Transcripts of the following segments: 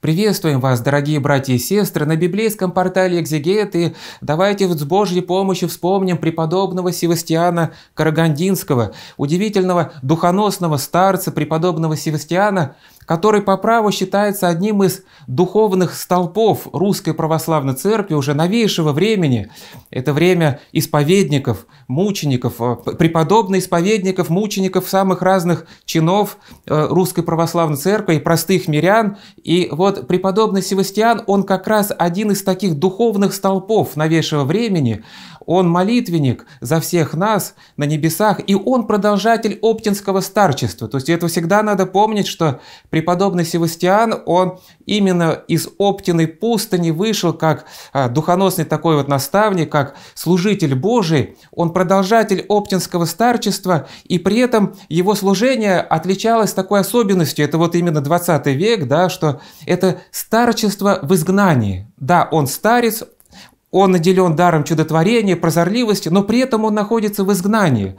Приветствуем вас, дорогие братья и сестры, на библейском портале Экзегеты. Давайте с Божьей помощью вспомним преподобного Севастиана Карагандинского, удивительного духоносного старца преподобного Севастиана, который по праву считается одним из духовных столпов Русской Православной Церкви уже новейшего времени. Это время исповедников, мучеников, э, преподобных исповедников, мучеников самых разных чинов э, Русской Православной Церкви, простых мирян. И вот преподобный Севастиан, он как раз один из таких духовных столпов новейшего времени. Он молитвенник за всех нас на небесах, и он продолжатель оптинского старчества. То есть это всегда надо помнить, что преподобный Севастиан, он именно из Оптиной пустыни вышел как а, духоносный такой вот наставник, как служитель Божий. Он продолжатель оптинского старчества, и при этом его служение отличалось такой особенностью. Это вот именно 20 век, да, что это старчество в изгнании. Да, он старец, он наделен даром чудотворения, прозорливости, но при этом он находится в изгнании,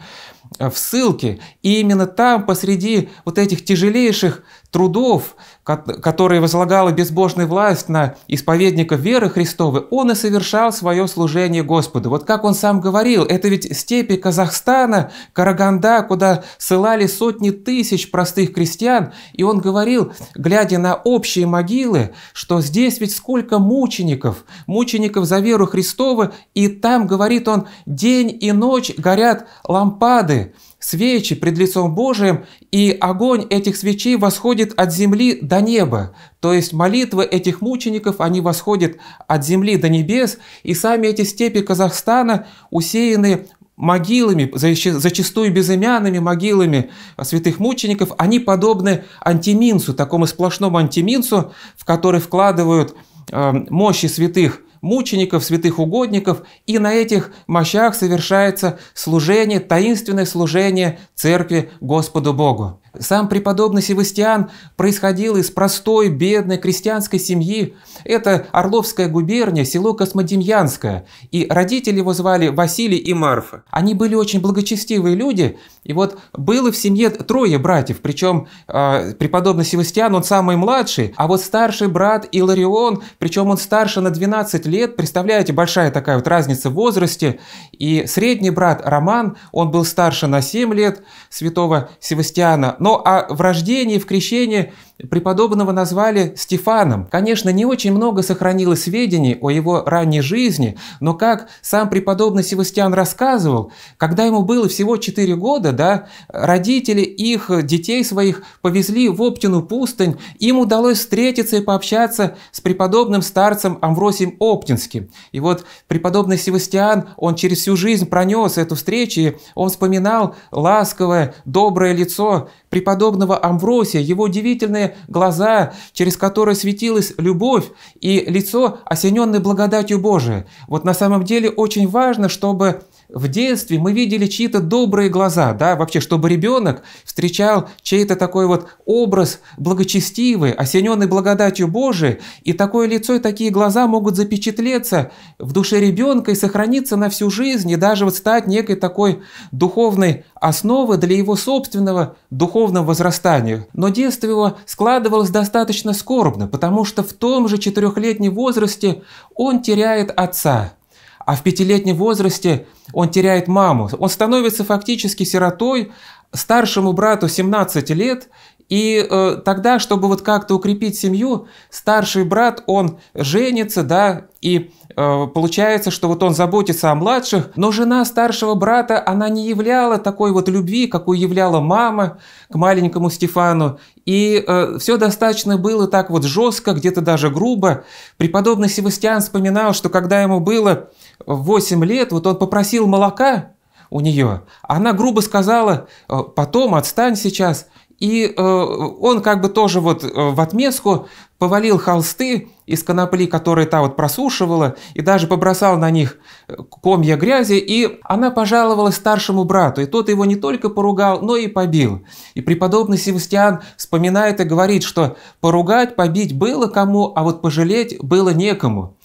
э, в ссылке. И именно там, посреди вот этих тяжелейших трудов, который возлагала безбожная власть на исповедников веры Христовой, он и совершал свое служение Господу. Вот как он сам говорил, это ведь степи Казахстана, Караганда, куда ссылали сотни тысяч простых крестьян, и он говорил, глядя на общие могилы, что здесь ведь сколько мучеников, мучеников за веру Христову, и там, говорит он, день и ночь горят лампады, свечи пред лицом Божиим, и огонь этих свечей восходит от земли до неба. То есть молитвы этих мучеников, они восходят от земли до небес, и сами эти степи Казахстана усеяны могилами, зачастую безымянными могилами святых мучеников, они подобны антиминцу, такому сплошному антиминцу, в который вкладывают э, мощи святых – мучеников, святых угодников, и на этих мощах совершается служение, таинственное служение Церкви Господу Богу. Сам преподобный Севастиан происходил из простой, бедной крестьянской семьи. Это Орловская губерния, село Космодемьянское. И родители его звали Василий и Марфа. Они были очень благочестивые люди, и вот было в семье трое братьев, причем э, а, преподобный Севастьян, он самый младший, а вот старший брат Иларион, причем он старше на 12 лет, представляете, большая такая вот разница в возрасте, и средний брат Роман, он был старше на 7 лет святого Севастьяна, но ну, а в рождении, в крещении Преподобного назвали Стефаном. Конечно, не очень много сохранилось сведений о его ранней жизни, но как сам преподобный Севастьян рассказывал, когда ему было всего 4 года, да, родители их, детей своих повезли в Оптину пустынь, им удалось встретиться и пообщаться с преподобным старцем Амвросием Оптинским. И вот преподобный Севастьян, он через всю жизнь пронес эту встречу, и он вспоминал ласковое, доброе лицо преподобного Амвросия, его удивительные глаза, через которые светилась любовь и лицо, осененное благодатью Божией. Вот на самом деле очень важно, чтобы в детстве мы видели чьи-то добрые глаза, да, вообще, чтобы ребенок встречал чей-то такой вот образ благочестивый, осененный благодатью Божией, и такое лицо и такие глаза могут запечатлеться в душе ребенка и сохраниться на всю жизнь, и даже вот стать некой такой духовной основой для его собственного духовного возрастания. Но детство его складывалось достаточно скорбно, потому что в том же четырехлетнем возрасте он теряет отца – а в пятилетнем возрасте он теряет маму. Он становится фактически сиротой, старшему брату 17 лет, и э, тогда, чтобы вот как-то укрепить семью, старший брат, он женится, да, и э, получается, что вот он заботится о младших, но жена старшего брата, она не являла такой вот любви, какую являла мама к маленькому Стефану. И э, все достаточно было так вот жестко, где-то даже грубо. Преподобный Севастьян вспоминал, что когда ему было 8 лет, вот он попросил молока у нее, она грубо сказала, «Э, потом, отстань сейчас – и э, он как бы тоже вот э, в отместку повалил холсты из конопли, которые та вот просушивала, и даже побросал на них э, комья грязи, и она пожаловалась старшему брату, и тот его не только поругал, но и побил. И преподобный Севастиан вспоминает и говорит, что поругать, побить было кому, а вот пожалеть было некому.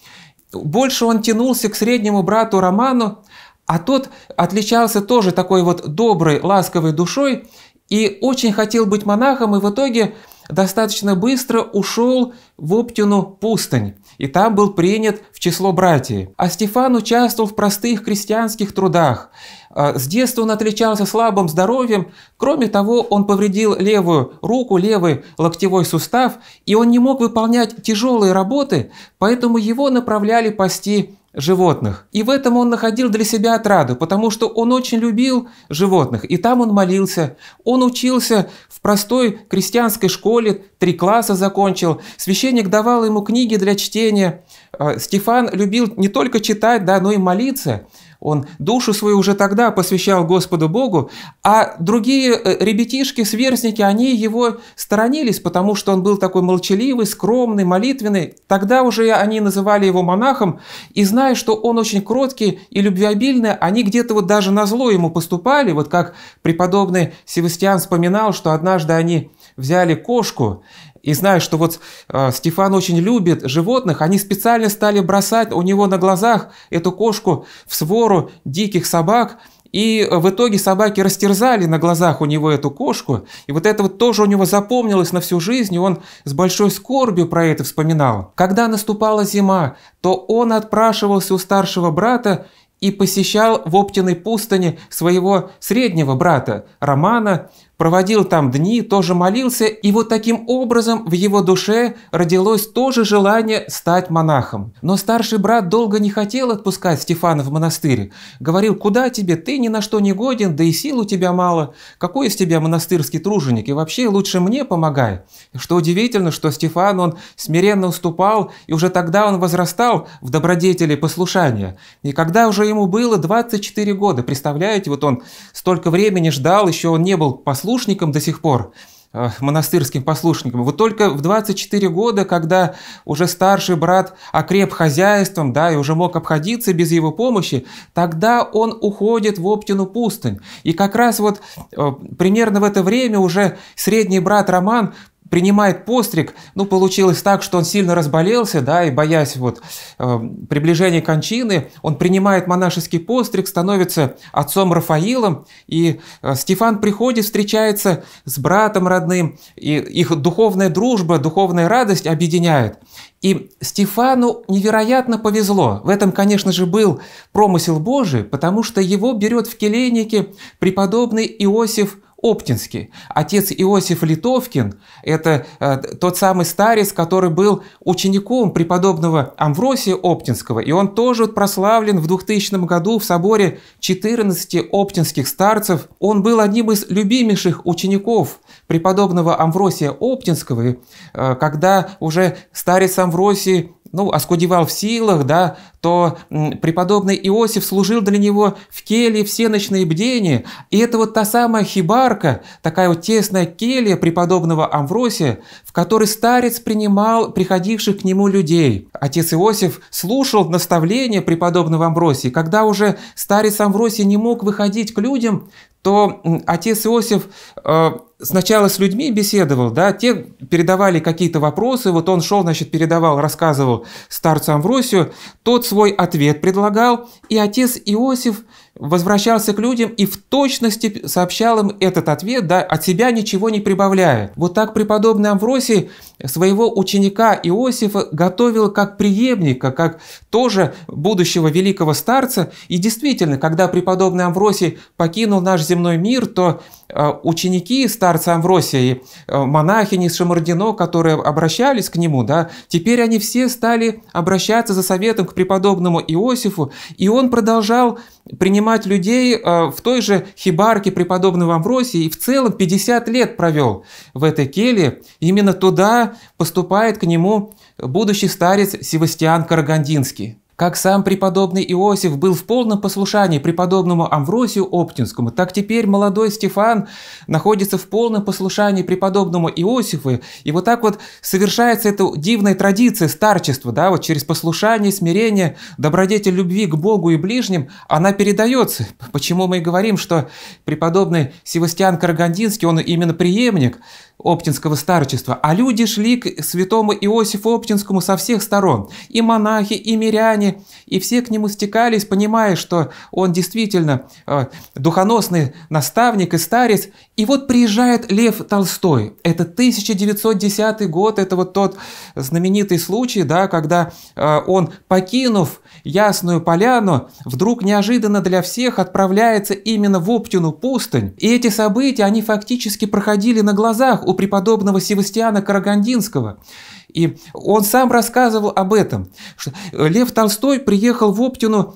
Больше он тянулся к среднему брату Роману, а тот отличался тоже такой вот доброй, ласковой душой, и очень хотел быть монахом, и в итоге достаточно быстро ушел в Оптину пустынь, и там был принят в число братьев. А Стефан участвовал в простых крестьянских трудах. А, с детства он отличался слабым здоровьем, кроме того, он повредил левую руку, левый локтевой сустав, и он не мог выполнять тяжелые работы, поэтому его направляли пасти животных. И в этом он находил для себя отраду, потому что он очень любил животных, и там он молился. Он учился в простой крестьянской школе, три класса закончил. Священник давал ему книги для чтения. А, Стефан любил не только читать, да, но и молиться. Он душу свою уже тогда посвящал Господу Богу, а другие э, ребятишки, сверстники, они его сторонились, потому что он был такой молчаливый, скромный, молитвенный. Тогда уже они называли его монахом, и зная, что он очень кроткий и любвеобильный, они где-то вот даже на зло ему поступали, вот как преподобный Севастьян вспоминал, что однажды они взяли кошку, и знаю, что вот э, Стефан очень любит животных, они специально стали бросать у него на глазах эту кошку в свору диких собак, и э, в итоге собаки растерзали на глазах у него эту кошку. И вот это вот тоже у него запомнилось на всю жизнь, и он с большой скорбью про это вспоминал. Когда наступала зима, то он отпрашивался у старшего брата и посещал в Оптиной пустыне своего среднего брата Романа, проводил там дни, тоже молился, и вот таким образом в его душе родилось тоже желание стать монахом. Но старший брат долго не хотел отпускать Стефана в монастырь. Говорил, куда тебе, ты ни на что не годен, да и сил у тебя мало, какой из тебя монастырский труженик, и вообще лучше мне помогай. Что удивительно, что Стефан, он смиренно уступал, и уже тогда он возрастал в добродетели послушания. И когда уже ему было 24 года, представляете, вот он столько времени ждал, еще он не был послушным, послушником до сих пор, э, монастырским послушником. Вот только в 24 года, когда уже старший брат окреп хозяйством, да, и уже мог обходиться без его помощи, тогда он уходит в Оптину пустынь. И как раз вот э, примерно в это время уже средний брат Роман принимает постриг, ну, получилось так, что он сильно разболелся, да, и боясь вот э, приближения кончины, он принимает монашеский постриг, становится отцом Рафаилом, и э, Стефан приходит, встречается с братом родным, и их духовная дружба, духовная радость объединяет. И Стефану невероятно повезло. В этом, конечно же, был промысел Божий, потому что его берет в келейнике преподобный Иосиф Оптинский. Отец Иосиф Литовкин – это э, тот самый старец, который был учеником преподобного Амвросия Оптинского, и он тоже прославлен в 2000 году в соборе 14 оптинских старцев. Он был одним из любимейших учеников преподобного Амвросия Оптинского, и, э, когда уже старец Амвросий ну, оскудевал в силах, да, то преподобный Иосиф служил для него в келье всеночные бдения, и это вот та самая хибарка, такая вот тесная келья преподобного Амвросия, в которой старец принимал приходивших к нему людей. Отец Иосиф слушал наставления преподобного Амвросия, когда уже старец Амвросий не мог выходить к людям, то отец Иосиф э, сначала с людьми беседовал, да, те передавали какие-то вопросы, вот он шел, значит, передавал, рассказывал старцу Амвросию, тот свой ответ предлагал, и отец Иосиф возвращался к людям и в точности сообщал им этот ответ, да, от себя ничего не прибавляя. Вот так преподобный Амвросий своего ученика Иосифа готовил как преемника, как тоже будущего великого старца. И действительно, когда преподобный Амвросий покинул наш земной мир, то э, ученики старца Амвросия и э, монахини из Шамардино, которые обращались к нему, да, теперь они все стали обращаться за советом к преподобному Иосифу, и он продолжал принимать людей а, в той же хибарке преподобного Амвросия и в целом 50 лет провел в этой келье. Именно туда поступает к нему будущий старец Севастиан Карагандинский. Как сам преподобный Иосиф был в полном послушании преподобному Амвросию Оптинскому, так теперь молодой Стефан находится в полном послушании преподобному Иосифу. И вот так вот совершается эта дивная традиция старчества, да, вот через послушание, смирение, добродетель любви к Богу и ближним, она передается. Почему мы и говорим, что преподобный Севастьян Карагандинский, он именно преемник оптинского старчества, а люди шли к святому Иосифу Оптинскому со всех сторон. И монахи, и миряне, и все к нему стекались, понимая, что он действительно э, духоносный наставник и старец. И вот приезжает Лев Толстой. Это 1910 год, это вот тот знаменитый случай, да, когда э, он, покинув Ясную Поляну, вдруг неожиданно для всех отправляется именно в Оптину пустынь. И эти события, они фактически проходили на глазах у преподобного Севастьяна Карагандинского. И он сам рассказывал об этом. Что Лев Толстой приехал в Оптину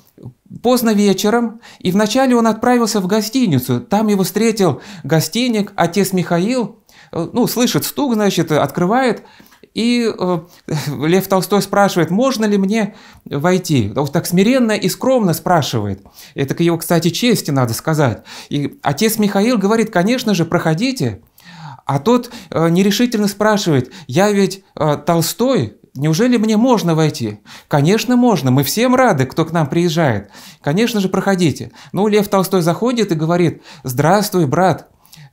поздно вечером, и вначале он отправился в гостиницу. Там его встретил гостиник, отец Михаил, э, ну, слышит стук, значит, открывает, и э, Лев Толстой спрашивает, можно ли мне войти. Он так смиренно и скромно спрашивает. Это к его, кстати, чести надо сказать. И отец Михаил говорит, конечно же, проходите. А тот э, нерешительно спрашивает, я ведь э, Толстой, неужели мне можно войти? Конечно, можно, мы всем рады, кто к нам приезжает. Конечно же, проходите. Ну, Лев Толстой заходит и говорит, здравствуй, брат,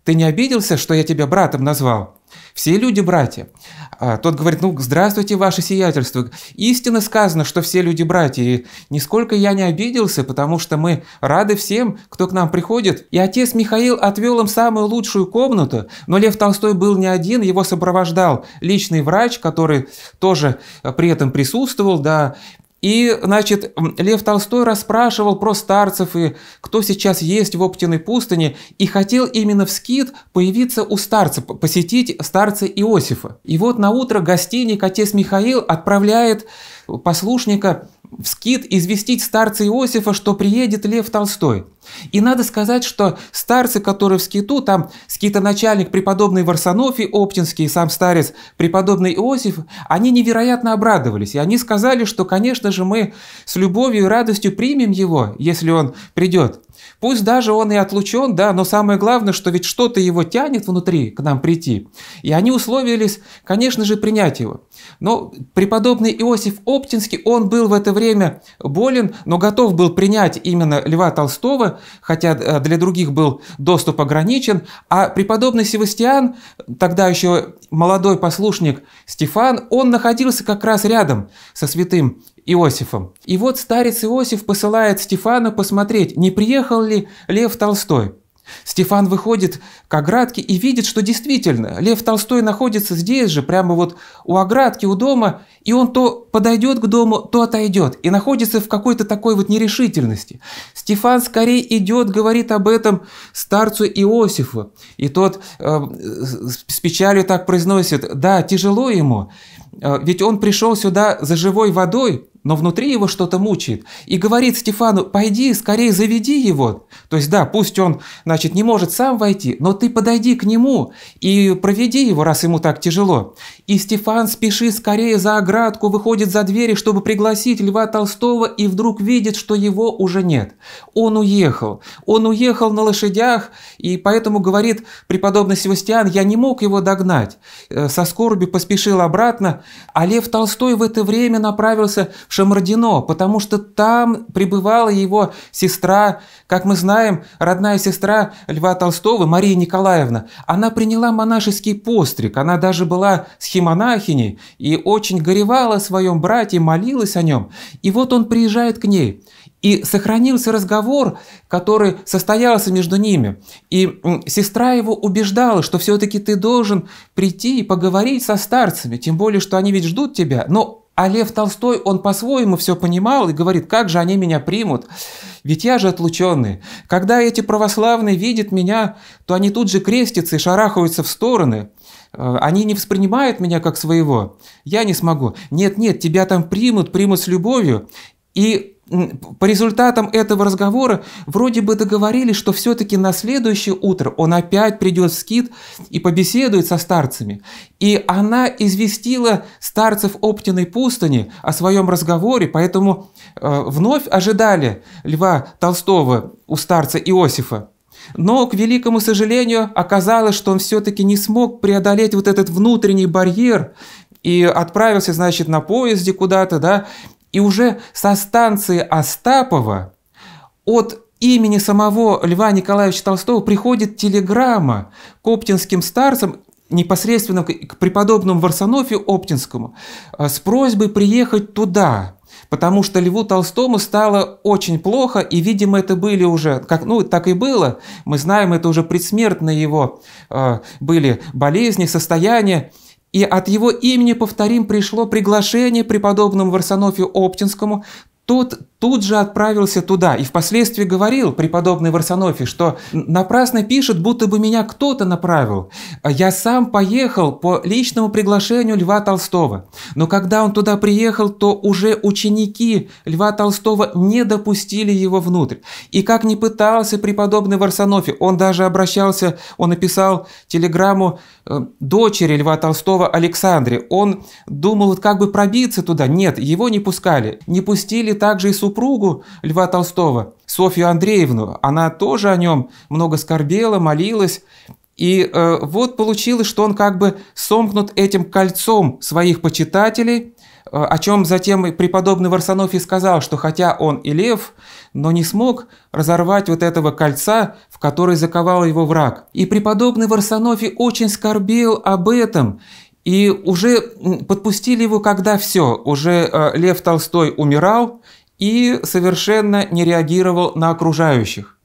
ты не обиделся, что я тебя братом назвал? Все люди братья. А тот говорит, ну, здравствуйте, ваше сиятельство. Истинно сказано, что все люди братья. И нисколько я не обиделся, потому что мы рады всем, кто к нам приходит. И отец Михаил отвел им самую лучшую комнату, но Лев Толстой был не один, его сопровождал личный врач, который тоже при этом присутствовал, да, и, значит, Лев Толстой расспрашивал про старцев и кто сейчас есть в Оптиной пустыне, и хотел именно в скит появиться у старца, посетить старца Иосифа. И вот на утро гостиник отец Михаил отправляет послушника в скит известить старца Иосифа, что приедет Лев Толстой. И надо сказать, что старцы, которые в скиту, там начальник преподобный Варсонофий Оптинский и сам старец преподобный Иосиф, они невероятно обрадовались. И они сказали, что, конечно же, мы с любовью и радостью примем его, если он придет. Пусть даже он и отлучен, да, но самое главное, что ведь что-то его тянет внутри к нам прийти. И они условились, конечно же, принять его. Но преподобный Иосиф Оптинский, он был в это время болен, но готов был принять именно Льва Толстого, хотя э, для других был доступ ограничен, а преподобный Севастиан, тогда еще молодой послушник Стефан, он находился как раз рядом со святым Иосифом. И вот старец Иосиф посылает Стефана посмотреть, не приехал ли Лев Толстой. Стефан выходит к оградке и видит, что действительно Лев Толстой находится здесь же, прямо вот у оградки, у дома, и он то подойдет к дому, то отойдет, и находится в какой-то такой вот нерешительности. Стефан скорее идет, говорит об этом старцу Иосифу, и тот э, с печалью так произносит, да, тяжело ему, э, ведь он пришел сюда за живой водой, но внутри его что-то мучает, и говорит Стефану, пойди, скорее заведи его. То есть, да, пусть он, значит, не может сам войти, но ты подойди к нему и проведи его, раз ему так тяжело. И Стефан спешит скорее за оградку, выходит за двери, чтобы пригласить Льва Толстого, и вдруг видит, что его уже нет. Он уехал. Он уехал на лошадях, и поэтому говорит преподобный Севастьян, я не мог его догнать. Э, со скорби поспешил обратно, а Лев Толстой в это время направился Шамардино, потому что там пребывала его сестра, как мы знаем, родная сестра Льва Толстого, Мария Николаевна. Она приняла монашеский постриг, она даже была схимонахиней и очень горевала о своем брате, молилась о нем. И вот он приезжает к ней. И сохранился разговор, который состоялся между ними. И сестра его убеждала, что все-таки ты должен прийти и поговорить со старцами, тем более, что они ведь ждут тебя. Но а Лев Толстой, он по-своему все понимал и говорит, как же они меня примут, ведь я же отлученный. Когда эти православные видят меня, то они тут же крестятся и шарахаются в стороны. Э, они не воспринимают меня как своего. Я не смогу. Нет, нет, тебя там примут, примут с любовью. И по результатам этого разговора вроде бы договорились, что все-таки на следующее утро он опять придет в скит и побеседует со старцами. И она известила старцев Оптиной пустыни о своем разговоре, поэтому э, вновь ожидали Льва Толстого у старца Иосифа. Но, к великому сожалению, оказалось, что он все-таки не смог преодолеть вот этот внутренний барьер, и отправился, значит, на поезде куда-то, да, и уже со станции Остапова от имени самого Льва Николаевича Толстого приходит телеграмма к оптинским старцам, непосредственно к преподобному Варсонофию Оптинскому, э, с просьбой приехать туда, потому что Льву Толстому стало очень плохо, и, видимо, это были уже, как, ну, так и было, мы знаем, это уже предсмертные его э, были болезни, состояния, и от его имени, повторим, пришло приглашение преподобному Варсонофию Оптинскому тот тут же отправился туда и впоследствии говорил преподобный Варсонофий, что напрасно пишет, будто бы меня кто-то направил. Я сам поехал по личному приглашению Льва Толстого. Но когда он туда приехал, то уже ученики Льва Толстого не допустили его внутрь. И как ни пытался преподобный Варсонофий, он даже обращался, он написал телеграмму э, дочери Льва Толстого Александре. Он думал, как бы пробиться туда. Нет, его не пускали. Не пустили также и супругу Льва Толстого, Софью Андреевну. Она тоже о нем много скорбела, молилась. И э, вот получилось, что он как бы сомкнут этим кольцом своих почитателей, э, о чем затем и преподобный Варсонофий сказал, что хотя он и лев, но не смог разорвать вот этого кольца, в который заковал его враг. И преподобный Варсонофий очень скорбел об этом и уже подпустили его, когда все, уже э, Лев Толстой умирал и совершенно не реагировал на окружающих.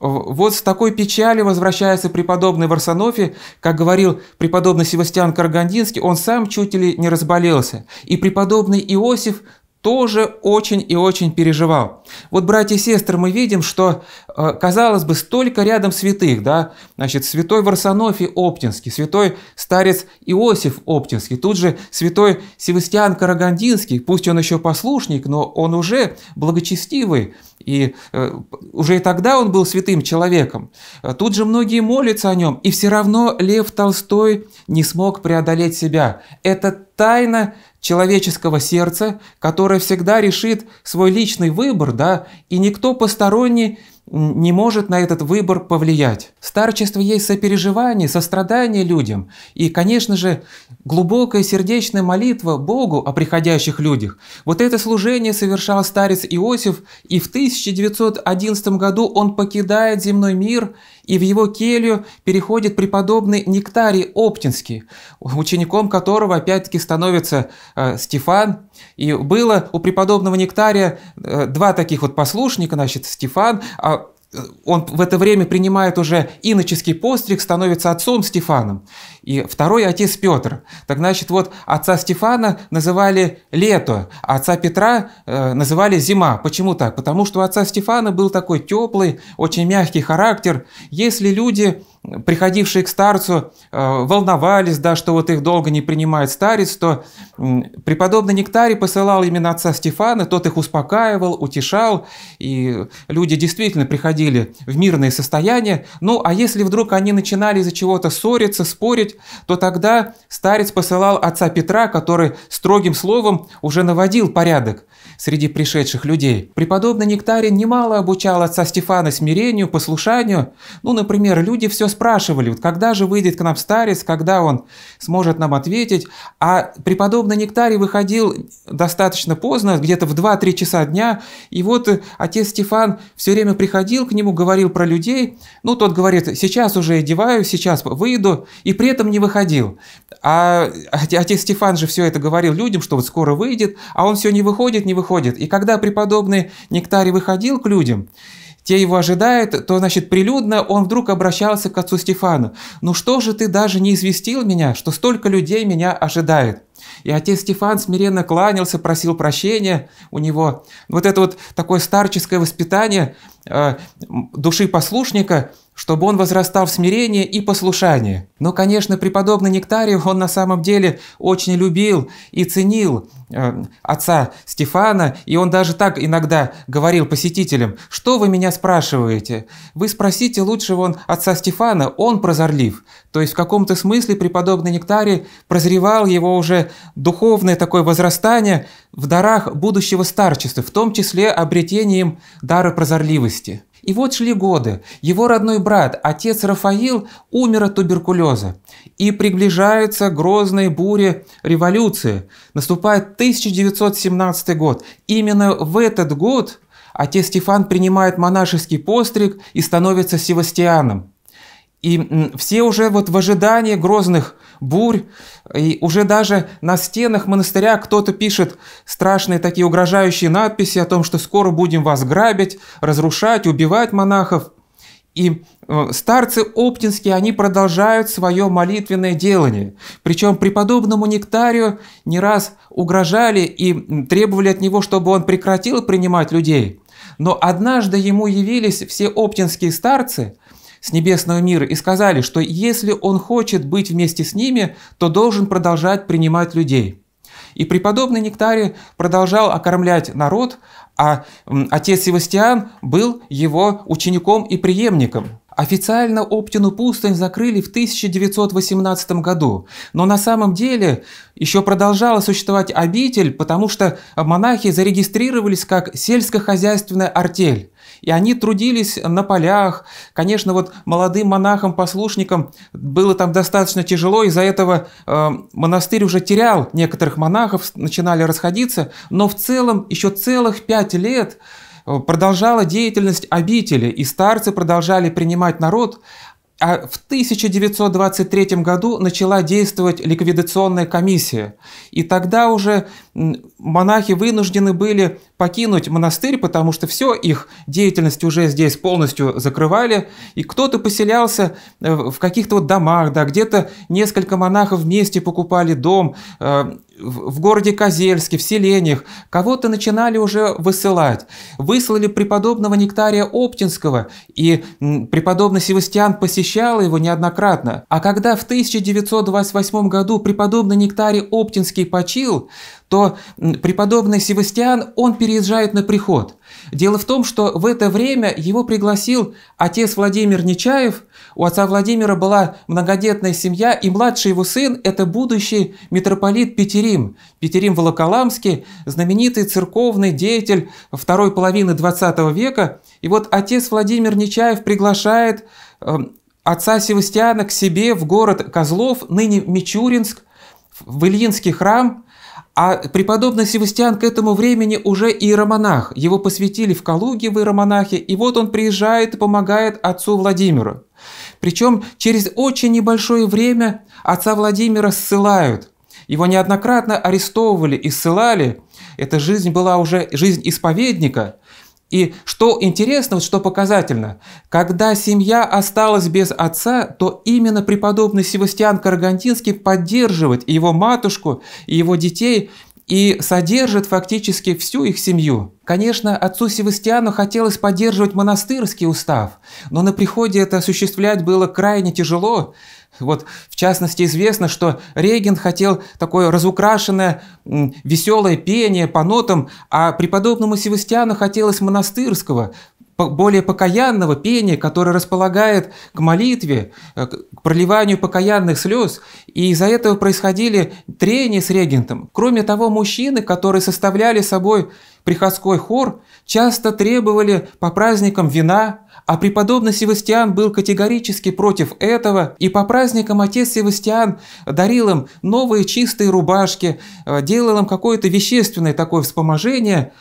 Вот с такой печалью возвращается преподобный Варсонофи, как говорил преподобный Севастьян Каргандинский, он сам чуть ли не разболелся. И преподобный Иосиф тоже очень и очень переживал. Вот, братья и сестры, мы видим, что, э, казалось бы, столько рядом святых, да, значит, святой Варсонофий Оптинский, святой старец Иосиф Оптинский, тут же святой Севастьян Карагандинский, пусть он еще послушник, но он уже благочестивый, и э, уже и тогда он был святым человеком. Э, тут же многие молятся о нем, и все равно Лев Толстой не смог преодолеть себя. Это тайна человеческого сердца, которое всегда решит свой личный выбор, да, и никто посторонний не может на этот выбор повлиять. Старчество есть сопереживание, сострадание людям и, конечно же, глубокая сердечная молитва Богу о приходящих людях. Вот это служение совершал старец Иосиф, и в 1911 году он покидает земной мир – и в его келью переходит преподобный Нектарий Оптинский, учеником которого опять-таки становится э, Стефан. И было у преподобного Нектария э, два таких вот послушника, значит, Стефан, а э, он в это время принимает уже иноческий постриг, становится отцом Стефаном и второй отец Петр. Так значит, вот отца Стефана называли лето, а отца Петра э, называли зима. Почему так? Потому что у отца Стефана был такой теплый, очень мягкий характер. Если люди приходившие к старцу э, волновались, да, что вот их долго не принимает старец, то преподобный Нектарий посылал именно отца Стефана, тот их успокаивал, утешал, и люди действительно приходили в мирное состояние. Ну, а если вдруг они начинали из-за чего-то ссориться, спорить, очередь, то тогда старец посылал отца Петра, который строгим словом уже наводил порядок среди пришедших людей. Преподобный Нектарин немало обучал отца Стефана смирению, послушанию. Ну, например, люди все спрашивали, вот когда же выйдет к нам старец, когда он сможет нам ответить. А преподобный Нектарий выходил достаточно поздно, где-то в 2-3 часа дня, и вот отец Стефан все время приходил к нему, говорил про людей. Ну, тот говорит, сейчас уже одеваю, сейчас выйду, и при этом этом не выходил. А отец Стефан же все это говорил людям, что вот скоро выйдет, а он все не выходит, не выходит. И когда преподобный Нектарий выходил к людям, те его ожидают, то, значит, прилюдно он вдруг обращался к отцу Стефану. «Ну что же ты даже не известил меня, что столько людей меня ожидает?» И отец Стефан смиренно кланялся, просил прощения у него. Вот это вот такое старческое воспитание э, души послушника – чтобы он возрастал в смирении и послушании. Но, конечно, преподобный Нектарий он на самом деле очень любил и ценил э, отца Стефана, и он даже так иногда говорил посетителям, «Что вы меня спрашиваете? Вы спросите лучше вон отца Стефана, он прозорлив». То есть в каком-то смысле преподобный Нектарий прозревал его уже духовное такое возрастание в дарах будущего старчества, в том числе обретением дара прозорливости. И вот шли годы. Его родной брат, отец Рафаил, умер от туберкулеза. И приближаются грозные бури революции. Наступает 1917 год. Именно в этот год отец Стефан принимает монашеский постриг и становится севастианом. И все уже вот в ожидании грозных бурь. И уже даже на стенах монастыря кто-то пишет страшные такие угрожающие надписи о том, что скоро будем вас грабить, разрушать, убивать монахов. И э, старцы оптинские, они продолжают свое молитвенное делание. Причем преподобному Нектарию не раз угрожали и требовали от него, чтобы он прекратил принимать людей. Но однажды ему явились все оптинские старцы с небесного мира и сказали, что если он хочет быть вместе с ними, то должен продолжать принимать людей. И преподобный Нектарий продолжал окормлять народ, а отец Севастиан был его учеником и преемником. Официально Оптину пустынь закрыли в 1918 году, но на самом деле еще продолжала существовать обитель, потому что монахи зарегистрировались как сельскохозяйственная артель. И они трудились на полях. Конечно, вот молодым монахам-послушникам было там достаточно тяжело, из-за этого э, монастырь уже терял некоторых монахов, начинали расходиться. Но в целом еще целых пять лет Э, продолжала деятельность обители, и старцы продолжали принимать народ, а в 1923 году начала действовать ликвидационная комиссия. И тогда уже монахи вынуждены были покинуть монастырь, потому что все их деятельность уже здесь полностью закрывали, и кто-то поселялся э, в каких-то вот домах, да, где-то несколько монахов вместе покупали дом, э, в городе Козельске, в селениях, кого-то начинали уже высылать. Выслали преподобного Нектария Оптинского, и преподобный Севастьян посещал его неоднократно. А когда в 1928 году преподобный Нектарий Оптинский почил, то преподобный Севастиан, он переезжает на приход. Дело в том, что в это время его пригласил отец Владимир Нечаев, у отца Владимира была многодетная семья, и младший его сын – это будущий митрополит Петерим, Петерим Волоколамский, знаменитый церковный деятель второй половины XX века. И вот отец Владимир Нечаев приглашает эм, отца Севастиана к себе в город Козлов, ныне Мичуринск, в Ильинский храм – а преподобный Севастиан к этому времени уже иеромонах. Его посвятили в Калуге в иеромонахе, и вот он приезжает и помогает отцу Владимиру. Причем через очень небольшое время отца Владимира ссылают. Его неоднократно арестовывали и ссылали. Эта жизнь была уже жизнь исповедника – и что интересно, что показательно, когда семья осталась без отца, то именно преподобный Севастиан Каргантинский поддерживает его матушку и его детей и содержит фактически всю их семью. Конечно, отцу Севастиану хотелось поддерживать монастырский устав, но на приходе это осуществлять было крайне тяжело, вот, в частности, известно, что Регин хотел такое разукрашенное, веселое пение по нотам, а преподобному Севастиану хотелось монастырского, более покаянного пения, которое располагает к молитве, э, к проливанию покаянных слез, и из-за этого происходили трения с регентом. Кроме того, мужчины, которые составляли собой приходской хор часто требовали по праздникам вина, а преподобный Севастиан был категорически против этого, и по праздникам отец Севастиан дарил им новые чистые рубашки, э, делал им какое-то вещественное такое вспоможение,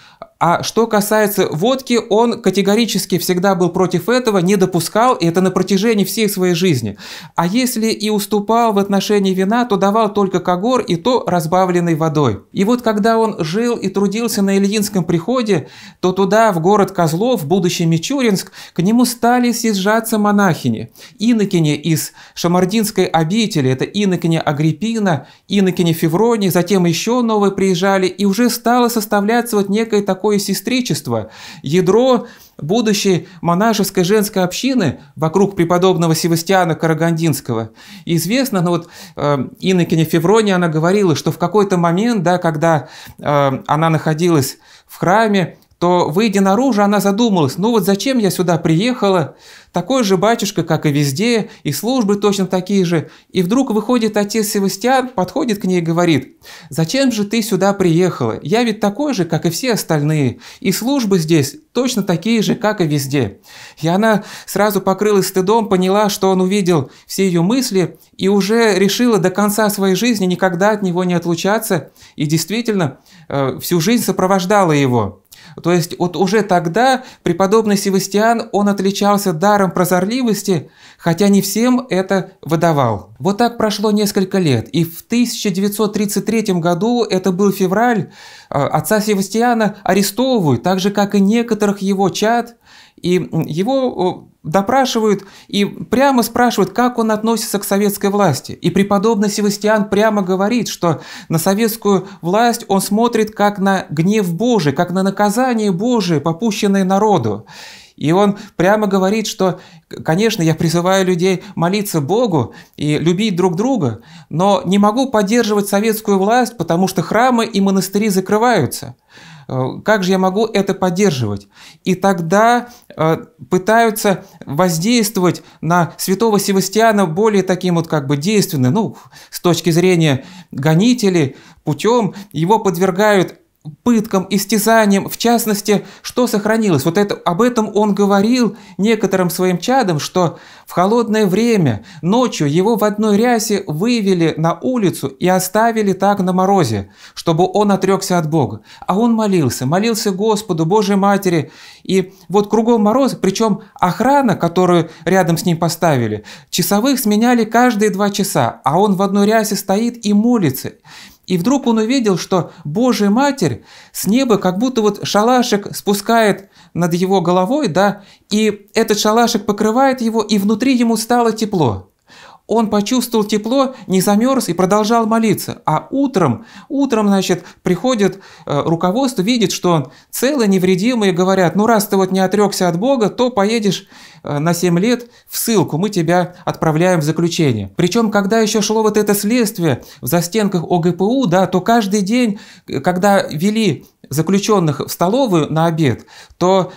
а что касается водки, он категорически всегда был против этого, не допускал, и это на протяжении всей своей жизни. А если и уступал в отношении вина, то давал только когор, и то разбавленный водой. И вот когда он жил и трудился на Ильинском приходе, то туда, в город Козлов, будущий Мичуринск, к нему стали съезжаться монахини. Инокини из Шамардинской обители, это инокини Агриппина, инокини Феврони, затем еще новые приезжали, и уже стало составляться вот некое такое такое сестричество, ядро будущей монашеской женской общины вокруг преподобного Севастиана Карагандинского. Известно, но ну вот э, Иннокене Февроне она говорила, что в какой-то момент, да, когда э, она находилась в храме, то, выйдя наружу, она задумалась, ну вот зачем я сюда приехала, такой же батюшка, как и везде, и службы точно такие же. И вдруг выходит отец Севастьян, подходит к ней и говорит, зачем же ты сюда приехала, я ведь такой же, как и все остальные, и службы здесь точно такие же, как и везде. И она сразу покрылась стыдом, поняла, что он увидел все ее мысли и уже решила до конца своей жизни никогда от него не отлучаться, и действительно э, всю жизнь сопровождала его. То есть вот уже тогда преподобный Севастиан, он отличался даром прозорливости, хотя не всем это выдавал. Вот так прошло несколько лет, и в 1933 году, это был февраль, э, отца Севастиана арестовывают, так же, как и некоторых его чад, и его допрашивают и прямо спрашивают, как он относится к советской власти. И преподобный Севастиан прямо говорит, что на советскую власть он смотрит как на гнев Божий, как на наказание Божие, попущенное народу. И он прямо говорит, что, конечно, я призываю людей молиться Богу и любить друг друга, но не могу поддерживать советскую власть, потому что храмы и монастыри закрываются. Э, как же я могу это поддерживать? И тогда э, пытаются воздействовать на святого Севастьяна более таким вот как бы действенным, ну, с точки зрения гонителей, путем его подвергают пыткам, истязаниям, в частности, что сохранилось. Вот это, об этом он говорил некоторым своим чадам, что в холодное время ночью его в одной рясе вывели на улицу и оставили так на морозе, чтобы он отрекся от Бога. А он молился, молился Господу, Божьей Матери. И вот кругом мороз, причем охрана, которую рядом с ним поставили, часовых сменяли каждые два часа, а он в одной рясе стоит и молится. И вдруг он увидел, что Божья Матерь с неба как будто вот шалашик спускает над его головой, да, и этот шалашик покрывает его, и внутри ему стало тепло. Он почувствовал тепло, не замерз и продолжал молиться. А утром, утром, значит, приходит э, руководство, видит, что он целый, невредимый, и говорят, ну раз ты вот не отрекся от Бога, то поедешь э, на 7 лет в ссылку, мы тебя отправляем в заключение. Причем, когда еще шло вот это следствие в застенках ОГПУ, да, то каждый день, э, когда вели заключенных в столовую на обед, то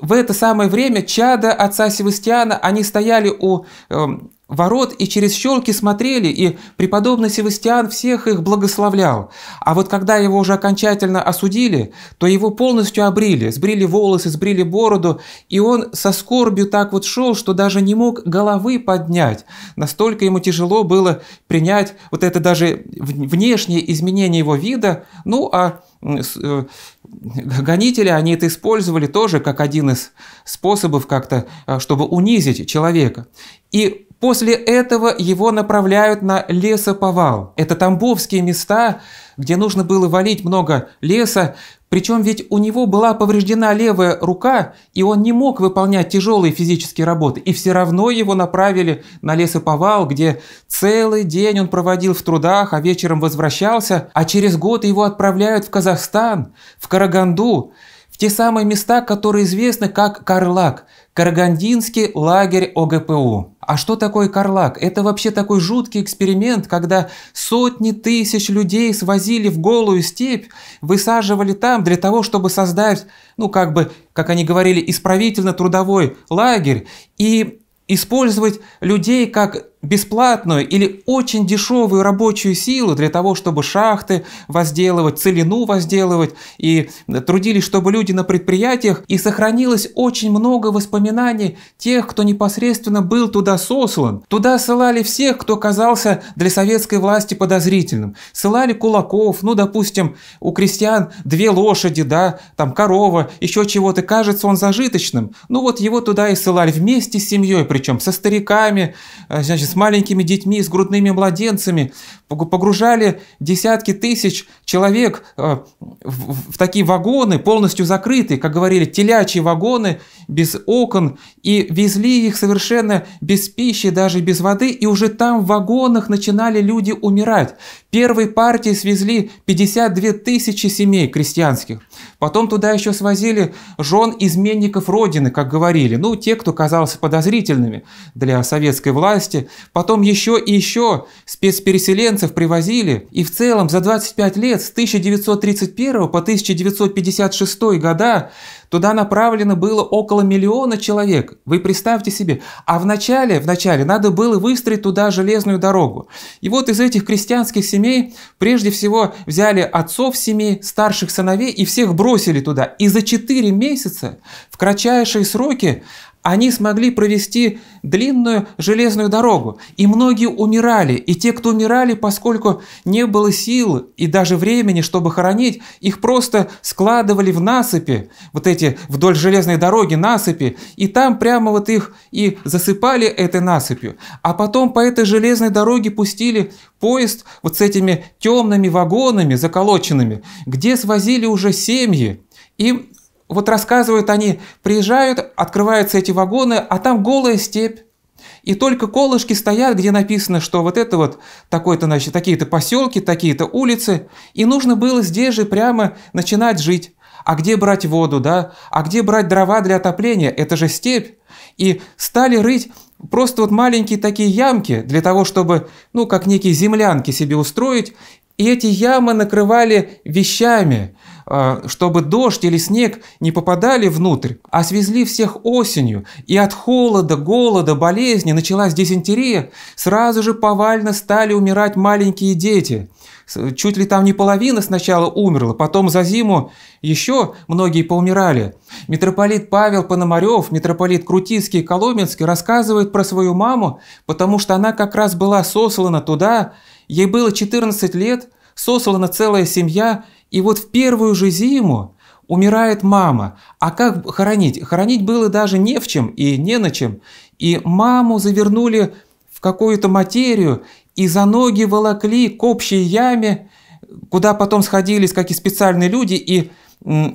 в это самое время чада отца Севастьяна, они стояли у эм, ворот и через щелки смотрели, и преподобный Севастиан всех их благословлял. А вот когда его уже окончательно осудили, то его полностью обрили, сбрили волосы, сбрили бороду, и он со скорбью так вот шел, что даже не мог головы поднять. Настолько ему тяжело было принять вот это даже внешнее изменение его вида, ну а э, гонители, они это использовали тоже как один из способов как-то, э, чтобы унизить человека. И После этого его направляют на лесоповал. Это тамбовские места, где нужно было валить много леса, причем ведь у него была повреждена левая рука, и он не мог выполнять тяжелые физические работы, и все равно его направили на лесоповал, где целый день он проводил в трудах, а вечером возвращался, а через год его отправляют в Казахстан, в Караганду, в те самые места, которые известны как Карлак, Карагандинский лагерь ОГПУ. А что такое карлак? Это вообще такой жуткий эксперимент, когда сотни тысяч людей свозили в голую степь, высаживали там для того, чтобы создать, ну как бы, как они говорили, исправительно-трудовой лагерь и использовать людей как бесплатную или очень дешевую рабочую силу для того, чтобы шахты возделывать, целину возделывать, и трудились, чтобы люди на предприятиях, и сохранилось очень много воспоминаний тех, кто непосредственно был туда сослан. Туда ссылали всех, кто казался для советской власти подозрительным. Ссылали кулаков, ну, допустим, у крестьян две лошади, да, там корова, еще чего-то, кажется он зажиточным. Ну вот его туда и ссылали вместе с семьей, причем со стариками, э, значит, с маленькими детьми, с грудными младенцами, погружали десятки тысяч человек э, в такие вагоны, полностью закрытые, как говорили, телячьи вагоны, без окон, и везли их совершенно без пищи, даже без воды, и уже там в вагонах начинали люди умирать. Первой партией свезли 52 тысячи семей крестьянских. Потом туда еще свозили жен изменников Родины, как говорили, ну, те, кто казался подозрительными для советской власти. Потом еще и еще спецпереселенцев привозили. И в целом за 25 лет, с 1931 по 1956 года, туда направлено было около миллиона человек. Вы представьте себе. А в начале, в начале надо было выстроить туда железную дорогу. И вот из этих крестьянских семей прежде всего взяли отцов семей, старших сыновей и всех всех бросили туда. И за 4 месяца, в кратчайшие сроки, они смогли провести длинную железную дорогу, и многие умирали, и те, кто умирали, поскольку не было сил и даже времени, чтобы хоронить, их просто складывали в насыпи, вот эти вдоль железной дороги насыпи, и там прямо вот их и засыпали этой насыпью, а потом по этой железной дороге пустили поезд вот с этими темными вагонами заколоченными, где свозили уже семьи, и вот рассказывают они, приезжают, открываются эти вагоны, а там голая степь. И только колышки стоят, где написано, что вот это вот такой-то, значит, такие-то поселки, такие-то улицы. И нужно было здесь же прямо начинать жить. А где брать воду, да? А где брать дрова для отопления? Это же степь. И стали рыть просто вот маленькие такие ямки для того, чтобы, ну, как некие землянки себе устроить. И эти ямы накрывали вещами, Э, чтобы дождь или снег не попадали внутрь, а свезли всех осенью, и от холода, голода, болезни началась дизентерия, сразу же повально стали умирать маленькие дети. Чуть ли там не половина сначала умерла, потом за зиму еще многие поумирали. Митрополит Павел Пономарев, митрополит Крутицкий и Коломенский рассказывает про свою маму, потому что она как раз была сослана туда, ей было 14 лет, сослана целая семья, и вот в первую же зиму умирает мама. А как хоронить? Хоронить было даже не в чем и не на чем. И маму завернули в какую-то материю и за ноги волокли к общей яме, куда потом сходились какие специальные люди и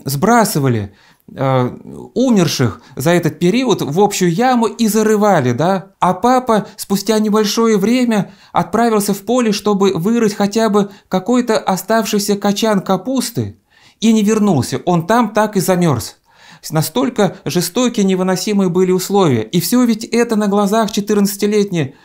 сбрасывали. Э, умерших за этот период в общую яму и зарывали, да? А папа спустя небольшое время отправился в поле, чтобы вырыть хотя бы какой-то оставшийся качан капусты, и не вернулся, он там так и замерз. Настолько жестокие невыносимые были условия, и все ведь это на глазах 14-летней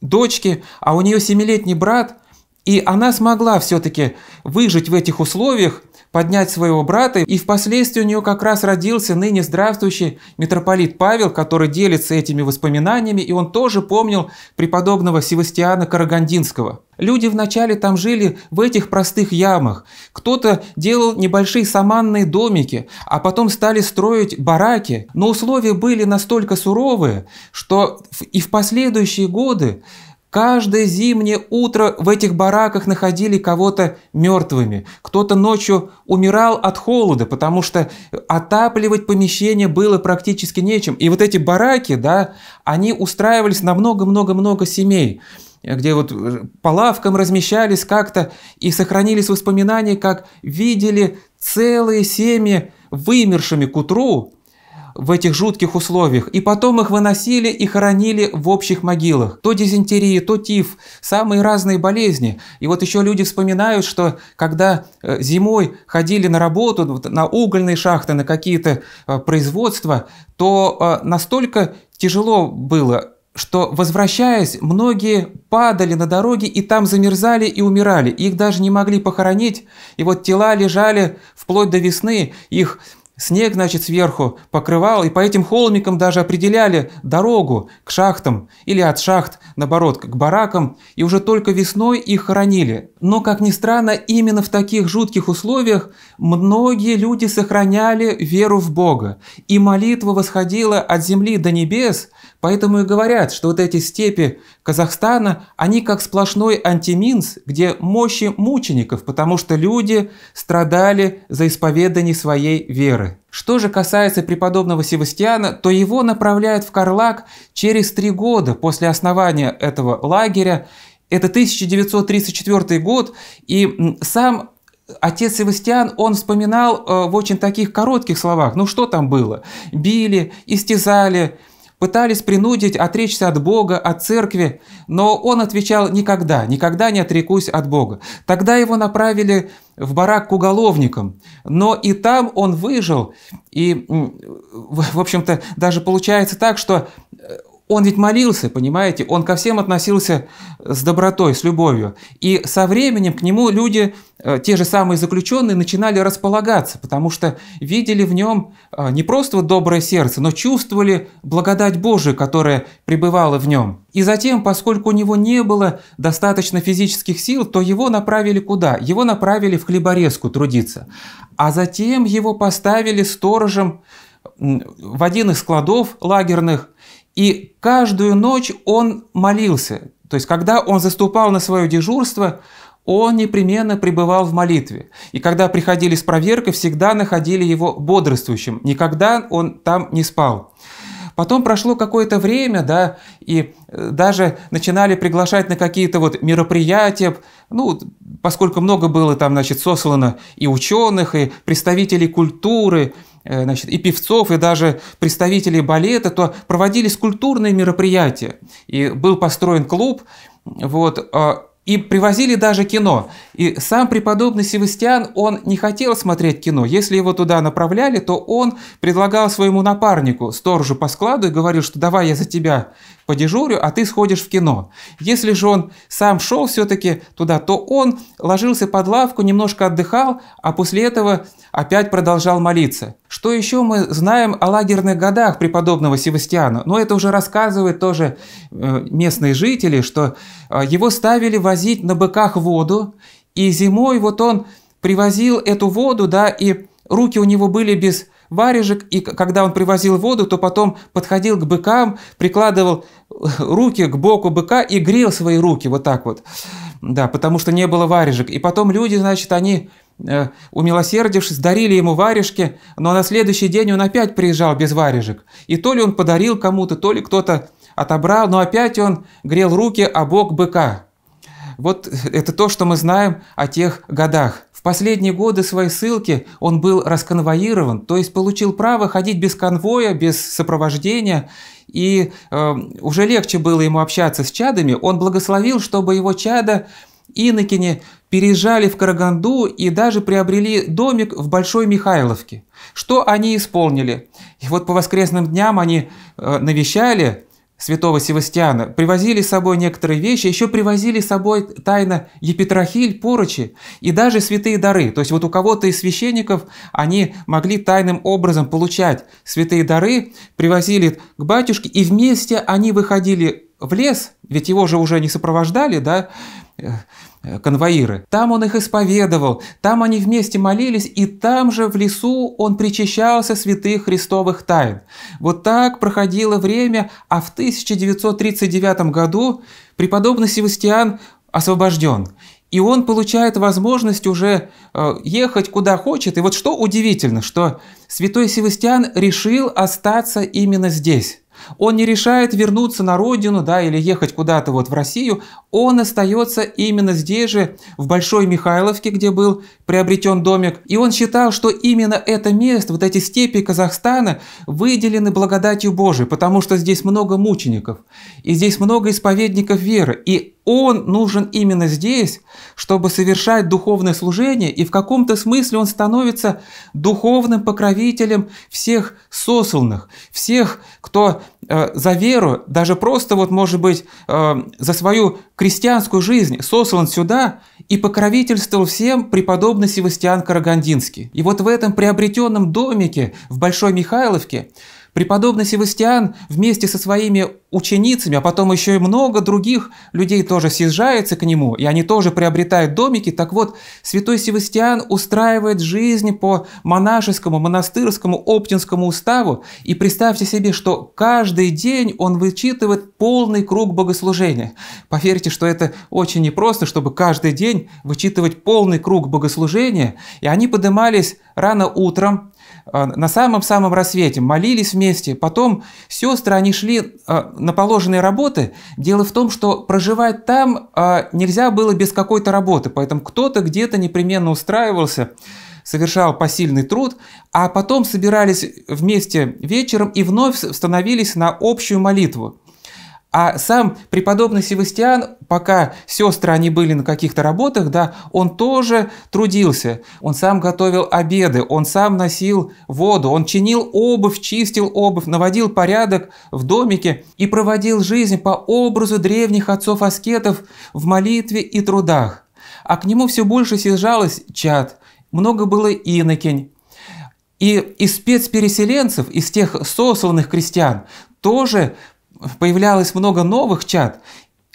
дочки, а у нее 7-летний брат, и она смогла все-таки выжить в этих условиях – поднять своего брата, и впоследствии у нее как раз родился ныне здравствующий митрополит Павел, который делится этими воспоминаниями, и он тоже помнил преподобного Севастиана Карагандинского. Люди вначале там жили в этих простых ямах. Кто-то делал небольшие саманные домики, а потом стали строить бараки. Но условия были настолько суровые, что и в последующие годы Каждое зимнее утро в этих бараках находили кого-то мертвыми. Кто-то ночью умирал от холода, потому что отапливать помещение было практически нечем. И вот эти бараки, да, они устраивались на много-много-много семей где вот э, по лавкам размещались как-то и сохранились воспоминания, как видели целые семьи вымершими к утру, в этих жутких условиях. И потом их выносили и хоронили в общих могилах. То дизентерия, то тиф, самые разные болезни. И вот еще люди вспоминают, что когда э, зимой ходили на работу, на угольные шахты, на какие-то э, производства, то э, настолько тяжело было что, возвращаясь, многие падали на дороге и там замерзали и умирали. Их даже не могли похоронить, и вот тела лежали вплоть до весны, их Снег, значит, сверху покрывал, и по этим холмикам даже определяли дорогу к шахтам или от шахт, наоборот, к баракам, и уже только весной их хоронили. Но, как ни странно, именно в таких жутких условиях многие люди сохраняли веру в Бога, и молитва восходила от земли до небес – Поэтому и говорят, что вот эти степи Казахстана, они как сплошной антиминс, где мощи мучеников, потому что люди страдали за исповедание своей веры. Что же касается преподобного Севастьяна, то его направляют в Карлак через три года после основания этого лагеря. Это 1934 год, и сам Отец Севастьян, он вспоминал э, в очень таких коротких словах, ну что там было? Били, истязали, Пытались принудить отречься от Бога, от церкви, но он отвечал «никогда, никогда не отрекусь от Бога». Тогда его направили в барак к уголовникам, но и там он выжил, и, в общем-то, даже получается так, что э, он ведь молился, понимаете? Он ко всем относился с добротой, с любовью. И со временем к нему люди, э, те же самые заключенные, начинали располагаться, потому что видели в нем э, не просто доброе сердце, но чувствовали благодать Божию, которая пребывала в нем. И затем, поскольку у него не было достаточно физических сил, то его направили куда? Его направили в хлеборезку трудиться. А затем его поставили сторожем в один из складов лагерных – и каждую ночь он молился. То есть, когда он заступал на свое дежурство, он непременно пребывал в молитве. И когда приходили с проверкой, всегда находили его бодрствующим. Никогда он там не спал. Потом прошло какое-то время, да, и э, даже начинали приглашать на какие-то вот мероприятия, ну, поскольку много было там, значит, сослано и ученых, и представителей культуры, Э, значит, и певцов, и даже представителей балета, то проводились культурные мероприятия. И был построен клуб, вот, а, и привозили даже кино. И сам преподобный Севастьян, он не хотел смотреть кино. Если его туда направляли, то он предлагал своему напарнику, сторожу по складу, и говорил, что давай я за тебя подежурю, а ты сходишь в кино. Если же он сам шел все-таки туда, то он ложился под лавку, немножко отдыхал, а после этого опять продолжал молиться. Что еще мы знаем о лагерных годах преподобного Севастиана? Но это уже рассказывают тоже э, местные жители, что э, его ставили возить на быках воду, и зимой вот он привозил эту воду, да, и руки у него были без варежек, и когда он привозил воду, то потом подходил к быкам, прикладывал руки к боку быка и грел свои руки вот так вот, да, потому что не было варежек. И потом люди, значит, они, э, умилосердившись, дарили ему варежки, но на следующий день он опять приезжал без варежек. И то ли он подарил кому-то, то ли кто-то отобрал, но опять он грел руки о бок быка. Вот это то, что мы знаем о тех годах. В последние годы своей ссылки он был расконвоирован, то есть получил право ходить без конвоя, без сопровождения, и э, уже легче было ему общаться с чадами. Он благословил, чтобы его чада инокини переезжали в Караганду и даже приобрели домик в Большой Михайловке. Что они исполнили? И вот по воскресным дням они э, навещали святого Севастиана, привозили с собой некоторые вещи, еще привозили с собой тайно епитрахиль, поручи и даже святые дары. То есть вот у кого-то из священников они могли тайным образом получать святые дары, привозили к батюшке, и вместе они выходили в лес, ведь его же уже не сопровождали, да, Э, конвоиры. Там он их исповедовал, там они вместе молились, и там же в лесу он причащался святых христовых тайн. Вот так проходило время, а в 1939 году преподобный Севастиан освобожден. И он получает возможность уже э, ехать куда хочет. И вот что удивительно, что святой Севастиан решил остаться именно здесь. Он не решает вернуться на родину, да, или ехать куда-то вот в Россию. Он остается именно здесь же, в Большой Михайловке, где был приобретен домик. И он считал, что именно это место, вот эти степи Казахстана, выделены благодатью Божией, потому что здесь много мучеников, и здесь много исповедников веры. И он нужен именно здесь, чтобы совершать духовное служение, и в каком-то смысле он становится духовным покровителем всех сосланных, всех, кто э, за веру, даже просто, вот, может быть, э, за свою крестьянскую жизнь сослан сюда и покровительствовал всем преподобный Севастиан Карагандинский. И вот в этом приобретенном домике в Большой Михайловке – Преподобный Севастиан вместе со своими ученицами, а потом еще и много других людей тоже съезжается к нему, и они тоже приобретают домики. Так вот, святой Севастиан устраивает жизнь по монашескому, монастырскому, оптинскому уставу, и представьте себе, что каждый день он вычитывает полный круг богослужения. Поверьте, что это очень непросто, чтобы каждый день вычитывать полный круг богослужения, и они поднимались рано утром, а, на самом-самом рассвете, молились вместе. Потом сестры, они шли а, на положенные работы. Дело в том, что проживать там а, нельзя было без какой-то работы, поэтому кто-то где-то непременно устраивался совершал посильный труд, а потом собирались вместе вечером и вновь становились на общую молитву. А сам преподобный Севастиан, пока сестры они были на каких-то работах, да, он тоже трудился. Он сам готовил обеды, он сам носил воду, он чинил обувь, чистил обувь, наводил порядок в домике и проводил жизнь по образу древних отцов-аскетов в молитве и трудах. А к нему все больше съезжалось чад, много было инокинь. И из спецпереселенцев, из тех сосланных крестьян, тоже появлялось много новых чад,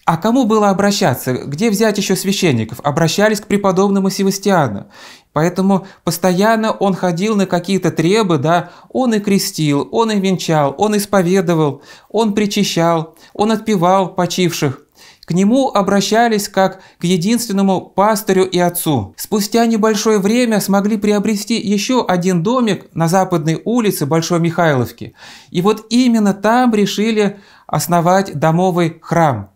а кому было обращаться? Где взять еще священников? Обращались к преподобному Севастиану. Поэтому постоянно он ходил на какие-то требы, да, он и крестил, он и венчал, он исповедовал, он причащал, он отпевал почивших. К нему обращались как к единственному пастырю и отцу. Спустя небольшое время смогли приобрести еще один домик на западной улице Большой Михайловки. И вот именно там решили основать домовый храм.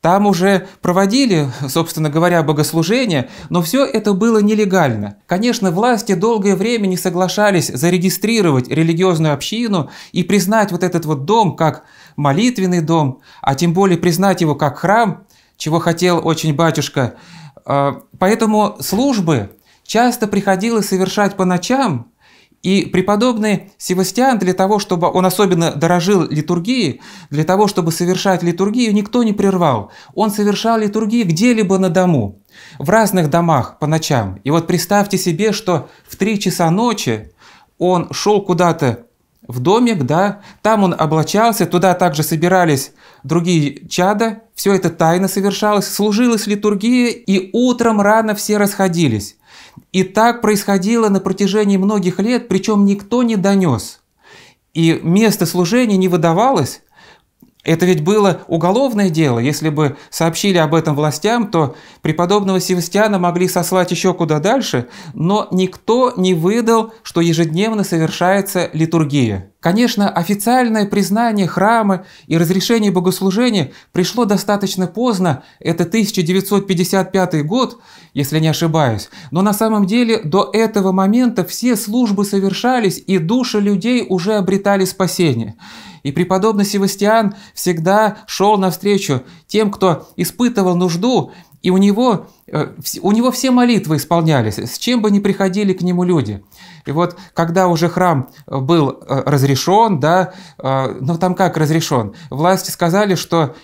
Там уже проводили, собственно говоря, богослужения, но все это было нелегально. Конечно, власти долгое время не соглашались зарегистрировать религиозную общину и признать вот этот вот дом как молитвенный дом, а тем более признать его как храм, чего хотел очень батюшка. А, поэтому службы часто приходилось совершать по ночам, и преподобный Севастиан для того, чтобы он особенно дорожил литургией, для того, чтобы совершать литургию, никто не прервал. Он совершал литургию где-либо на дому, в разных домах по ночам. И вот представьте себе, что в три часа ночи он шел куда-то в домик, да, там он облачался, туда также собирались другие чада, все это тайно совершалось, служилась литургия, и утром рано все расходились. И так происходило на протяжении многих лет, причем никто не донес. И место служения не выдавалось, это ведь было уголовное дело. Если бы сообщили об этом властям, то преподобного Севастьяна могли сослать еще куда дальше, но никто не выдал, что ежедневно совершается литургия. Конечно, официальное признание храма и разрешение богослужения пришло достаточно поздно, это 1955 год, если не ошибаюсь, но на самом деле до этого момента все службы совершались и души людей уже обретали спасение. И преподобный Севастиан всегда шел навстречу тем, кто испытывал нужду и у него, э, у него все молитвы исполнялись, с чем бы ни приходили к нему люди. И вот когда уже храм э, был э, разрешен, да, ну там как разрешен, власти сказали, что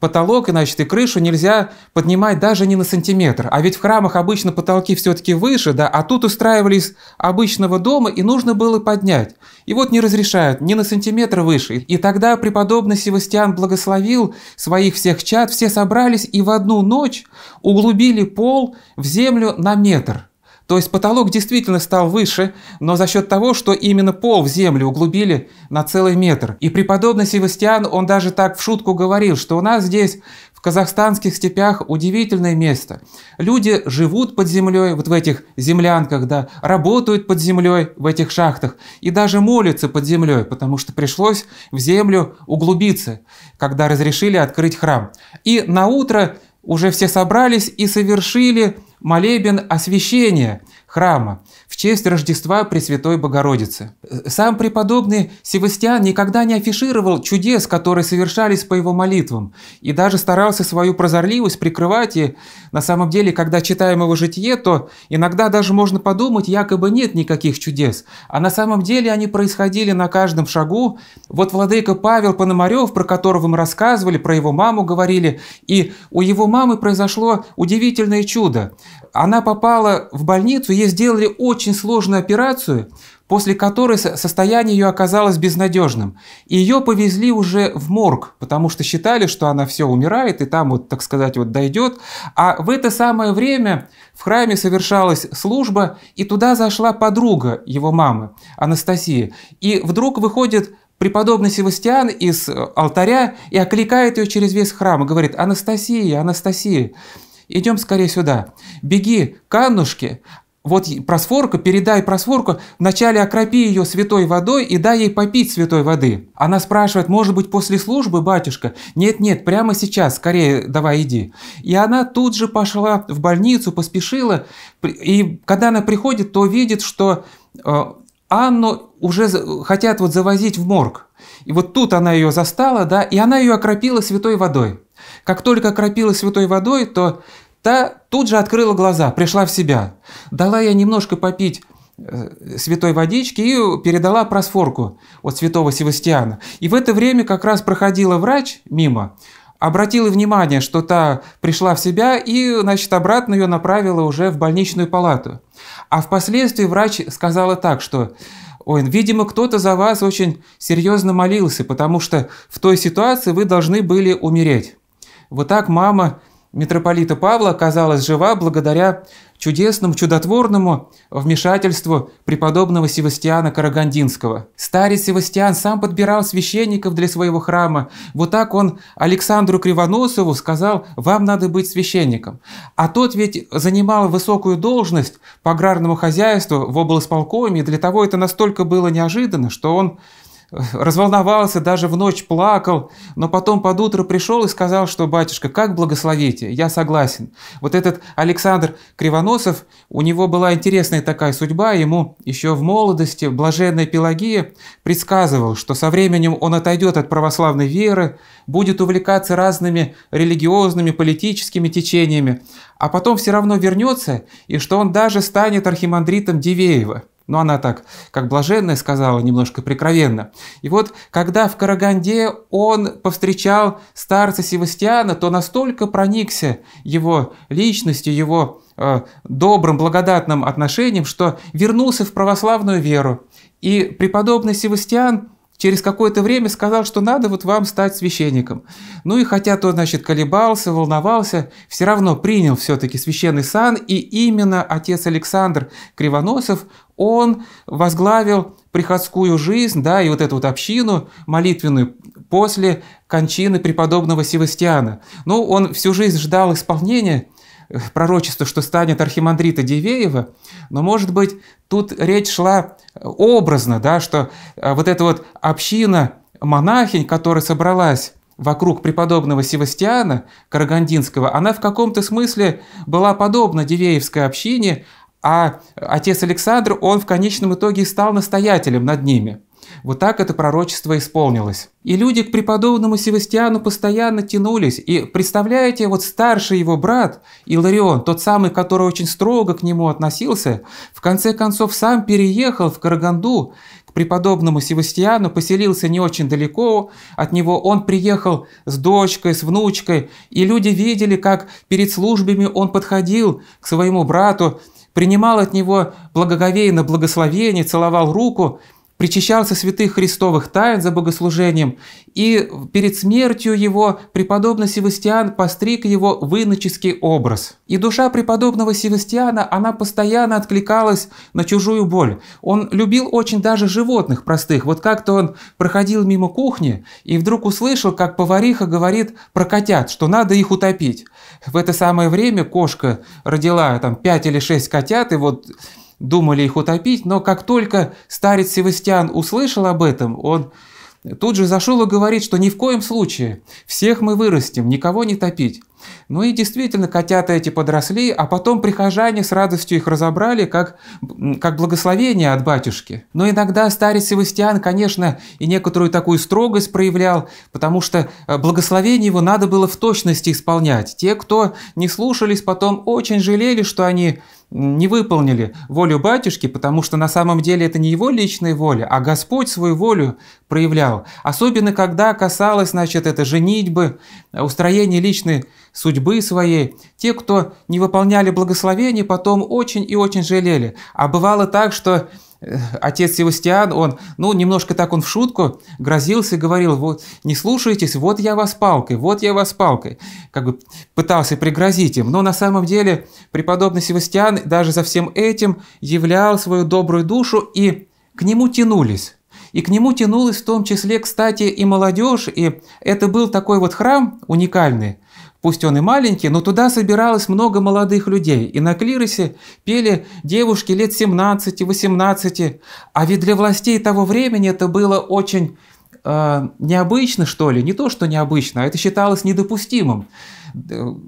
потолок, значит, и крышу нельзя поднимать даже не на сантиметр. А ведь в храмах обычно потолки все-таки выше, да, а тут устраивались обычного дома, и нужно было поднять. И вот не разрешают, ни на сантиметр выше. И тогда преподобный Севастиан благословил своих всех чад, все собрались, и в одну ночь кирпич, углубили пол в землю на метр. То есть потолок действительно стал выше, но за счет того, что именно пол в землю углубили на целый метр. И преподобный Севастьян, он даже так в шутку говорил, что у нас здесь в казахстанских степях удивительное место. Люди живут под землей, вот в этих землянках, да, работают под землей в этих шахтах и даже молятся под землей, потому что пришлось в землю углубиться, когда разрешили открыть храм. И на утро уже все собрались и совершили молебен освящения храма в честь Рождества Пресвятой Богородицы. Сам преподобный Севастиан никогда не афишировал чудес, которые совершались по его молитвам, и даже старался свою прозорливость прикрывать, и на самом деле, когда читаем его житие, то иногда даже можно подумать, якобы нет никаких чудес, а на самом деле они происходили на каждом шагу. Вот владыка Павел Пономарев, про которого мы рассказывали, про его маму говорили, и у его мамы произошло удивительное чудо. Она попала в больницу, ей сделали очень очень сложную операцию, после которой состояние ее оказалось безнадежным. И ее повезли уже в морг, потому что считали, что она все умирает и там вот, так сказать, вот дойдет. А в это самое время в храме совершалась служба, и туда зашла подруга его мамы, Анастасия. И вдруг выходит преподобный Севастиан из э, алтаря и окликает ее через весь храм и говорит «Анастасия, Анастасия, идем скорее сюда, беги к Аннушке, вот просфорка, передай просфорку, вначале окропи ее святой водой и дай ей попить святой воды. Она спрашивает, может быть, после службы, батюшка? Нет-нет, прямо сейчас, скорее давай иди. И она тут же пошла в больницу, поспешила, и когда она приходит, то видит, что э, Анну уже хотят вот завозить в морг. И вот тут она ее застала, да, и она ее окропила святой водой. Как только окропила святой водой, то Та тут же открыла глаза, пришла в себя. Дала я немножко попить э, святой водички и передала просфорку от святого Севастиана. И в это время как раз проходила врач мимо, обратила внимание, что та пришла в себя и, значит, обратно ее направила уже в больничную палату. А впоследствии врач сказала так, что Ой, видимо, кто-то за вас очень серьезно молился, потому что в той ситуации вы должны были умереть. Вот так мама митрополита Павла оказалась жива благодаря чудесному, чудотворному вмешательству преподобного Севастиана Карагандинского. Старец Севастиан сам подбирал священников для своего храма. Вот так он Александру Кривоносову сказал, вам надо быть священником. А тот ведь занимал высокую должность по аграрному хозяйству в облсполкоме, и для того это настолько было неожиданно, что он разволновался, даже в ночь плакал, но потом под утро пришел и сказал, что «Батюшка, как благословите? Я согласен». Вот этот Александр Кривоносов, у него была интересная такая судьба, ему еще в молодости блаженная Пелагия предсказывал, что со временем он отойдет от православной веры, будет увлекаться разными религиозными, политическими течениями, а потом все равно вернется, и что он даже станет архимандритом Дивеева – но она так, как блаженная, сказала немножко прикровенно. И вот, когда в Караганде он повстречал старца Севастьяна, то настолько проникся его личностью, его э, добрым, благодатным отношением, что вернулся в православную веру. И преподобный Севастьян через какое-то время сказал, что надо вот вам стать священником. Ну и хотя то, значит, колебался, волновался, все равно принял все-таки священный сан, и именно отец Александр Кривоносов он возглавил приходскую жизнь, да, и вот эту вот общину молитвенную после кончины преподобного Севастиана. Ну, он всю жизнь ждал исполнения э, пророчества, что станет архимандрита Дивеева, но, может быть, тут речь шла э, образно, да, что э, вот эта вот община монахинь, которая собралась вокруг преподобного Севастиана Карагандинского, она в каком-то смысле была подобна Дивеевской общине, а отец Александр, он в конечном итоге стал настоятелем над ними. Вот так это пророчество исполнилось. И люди к преподобному Севастиану постоянно тянулись. И представляете, вот старший его брат Иларион, тот самый, который очень строго к нему относился, в конце концов сам переехал в Караганду к преподобному Севастиану, поселился не очень далеко от него. Он приехал с дочкой, с внучкой, и люди видели, как перед службами он подходил к своему брату принимал от него благоговейно благословение, целовал руку причащался святых христовых тайн за богослужением, и перед смертью его преподобный Севастиан постриг его в иноческий образ. И душа преподобного Севастиана, она постоянно откликалась на чужую боль. Он любил очень даже животных простых. Вот как-то он проходил мимо кухни и вдруг услышал, как повариха говорит про котят, что надо их утопить. В это самое время кошка родила там 5 или 6 котят, и вот думали их утопить, но как только старец Севастьян услышал об этом, он тут же зашел и говорит, что ни в коем случае, всех мы вырастим, никого не топить. Ну и действительно, котята эти подросли, а потом прихожане с радостью их разобрали, как, как благословение от батюшки. Но иногда старец Севастьян, конечно, и некоторую такую строгость проявлял, потому что э, благословение его надо было в точности исполнять. Те, кто не слушались, потом очень жалели, что они не выполнили волю батюшки, потому что на самом деле это не его личная воля, а Господь свою волю проявлял. Особенно, когда касалось, значит, это женитьбы, устроение личной судьбы своей. Те, кто не выполняли благословение, потом очень и очень жалели. А бывало так, что Э, отец Севастиан, он, ну, немножко так он в шутку грозился и говорил, вот, не слушайтесь, вот я вас палкой, вот я вас палкой. Как бы пытался пригрозить им. Но на самом деле преподобный Севастиан даже за всем этим являл свою добрую душу, и к нему тянулись. И к нему тянулась в том числе, кстати, и молодежь, и это был такой вот храм уникальный – Пусть он и маленький, но туда собиралось много молодых людей, и на клиросе пели девушки лет 17-18, а ведь для властей того времени это было очень э, необычно, что ли, не то, что необычно, а это считалось недопустимым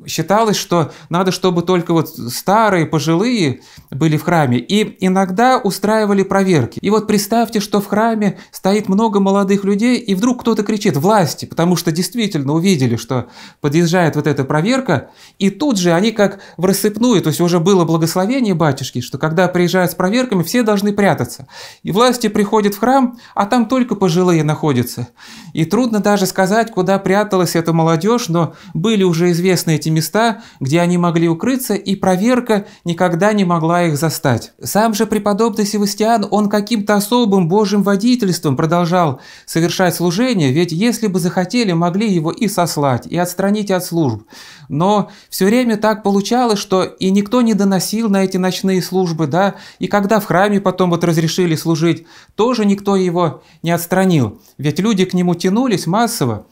считалось, что надо, чтобы только вот старые, пожилые были в храме. И иногда устраивали проверки. И вот представьте, что в храме стоит много молодых людей, и вдруг кто-то кричит «власти», потому что действительно увидели, что подъезжает вот эта проверка, и тут же они как в рассыпную, то есть уже было благословение батюшки, что когда приезжают с проверками, все должны прятаться. И власти приходят в храм, а там только пожилые находятся. И трудно даже сказать, куда пряталась эта молодежь, но были уже известны эти места, где они могли укрыться, и проверка никогда не могла их застать. Сам же преподобный Севастиан, он каким-то особым божьим водительством продолжал совершать служение, ведь если бы захотели, могли его и сослать, и отстранить от служб. Но все время так получалось, что и никто не доносил на эти ночные службы, да, и когда в храме потом вот разрешили служить, тоже никто его не отстранил, ведь люди к нему тянулись массово.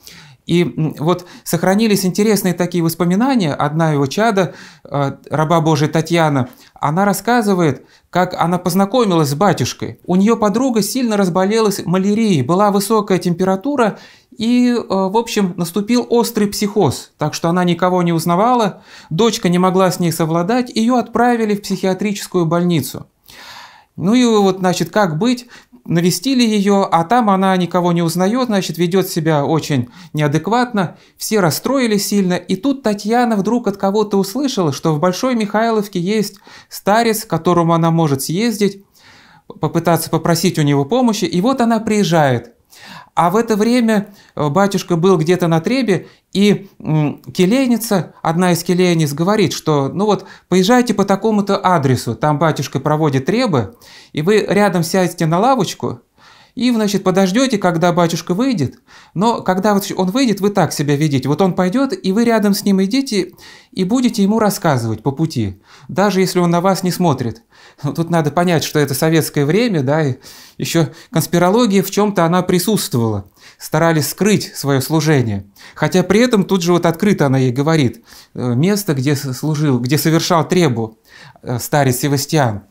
И вот сохранились интересные такие воспоминания. Одна его чада, э, раба Божия Татьяна, она рассказывает, как она познакомилась с батюшкой. У нее подруга сильно разболелась малярией, была высокая температура, и, э, в общем, наступил острый психоз, так что она никого не узнавала, дочка не могла с ней совладать, ее отправили в психиатрическую больницу. Ну и вот, значит, как быть? навестили ее, а там она никого не узнает, значит, ведет себя очень неадекватно, все расстроились сильно, и тут Татьяна вдруг от кого-то услышала, что в Большой Михайловке есть старец, к которому она может съездить, попытаться попросить у него помощи, и вот она приезжает. А в это время э, батюшка был где-то на Требе, и келейница, одна из келейниц, говорит, что ну вот поезжайте по такому-то адресу, там батюшка проводит Требы, и вы рядом сядете на лавочку, и, значит, подождете, когда батюшка выйдет. Но когда вот он выйдет, вы так себя ведите. Вот он пойдет, и вы рядом с ним идите и будете ему рассказывать по пути, даже если он на вас не смотрит. Но ну, тут надо понять, что это советское время, да, и еще конспирология в чем-то она присутствовала. Старались скрыть свое служение. Хотя при этом тут же вот открыто она ей говорит, э, место, где служил, где совершал требу э, старец Севастьян.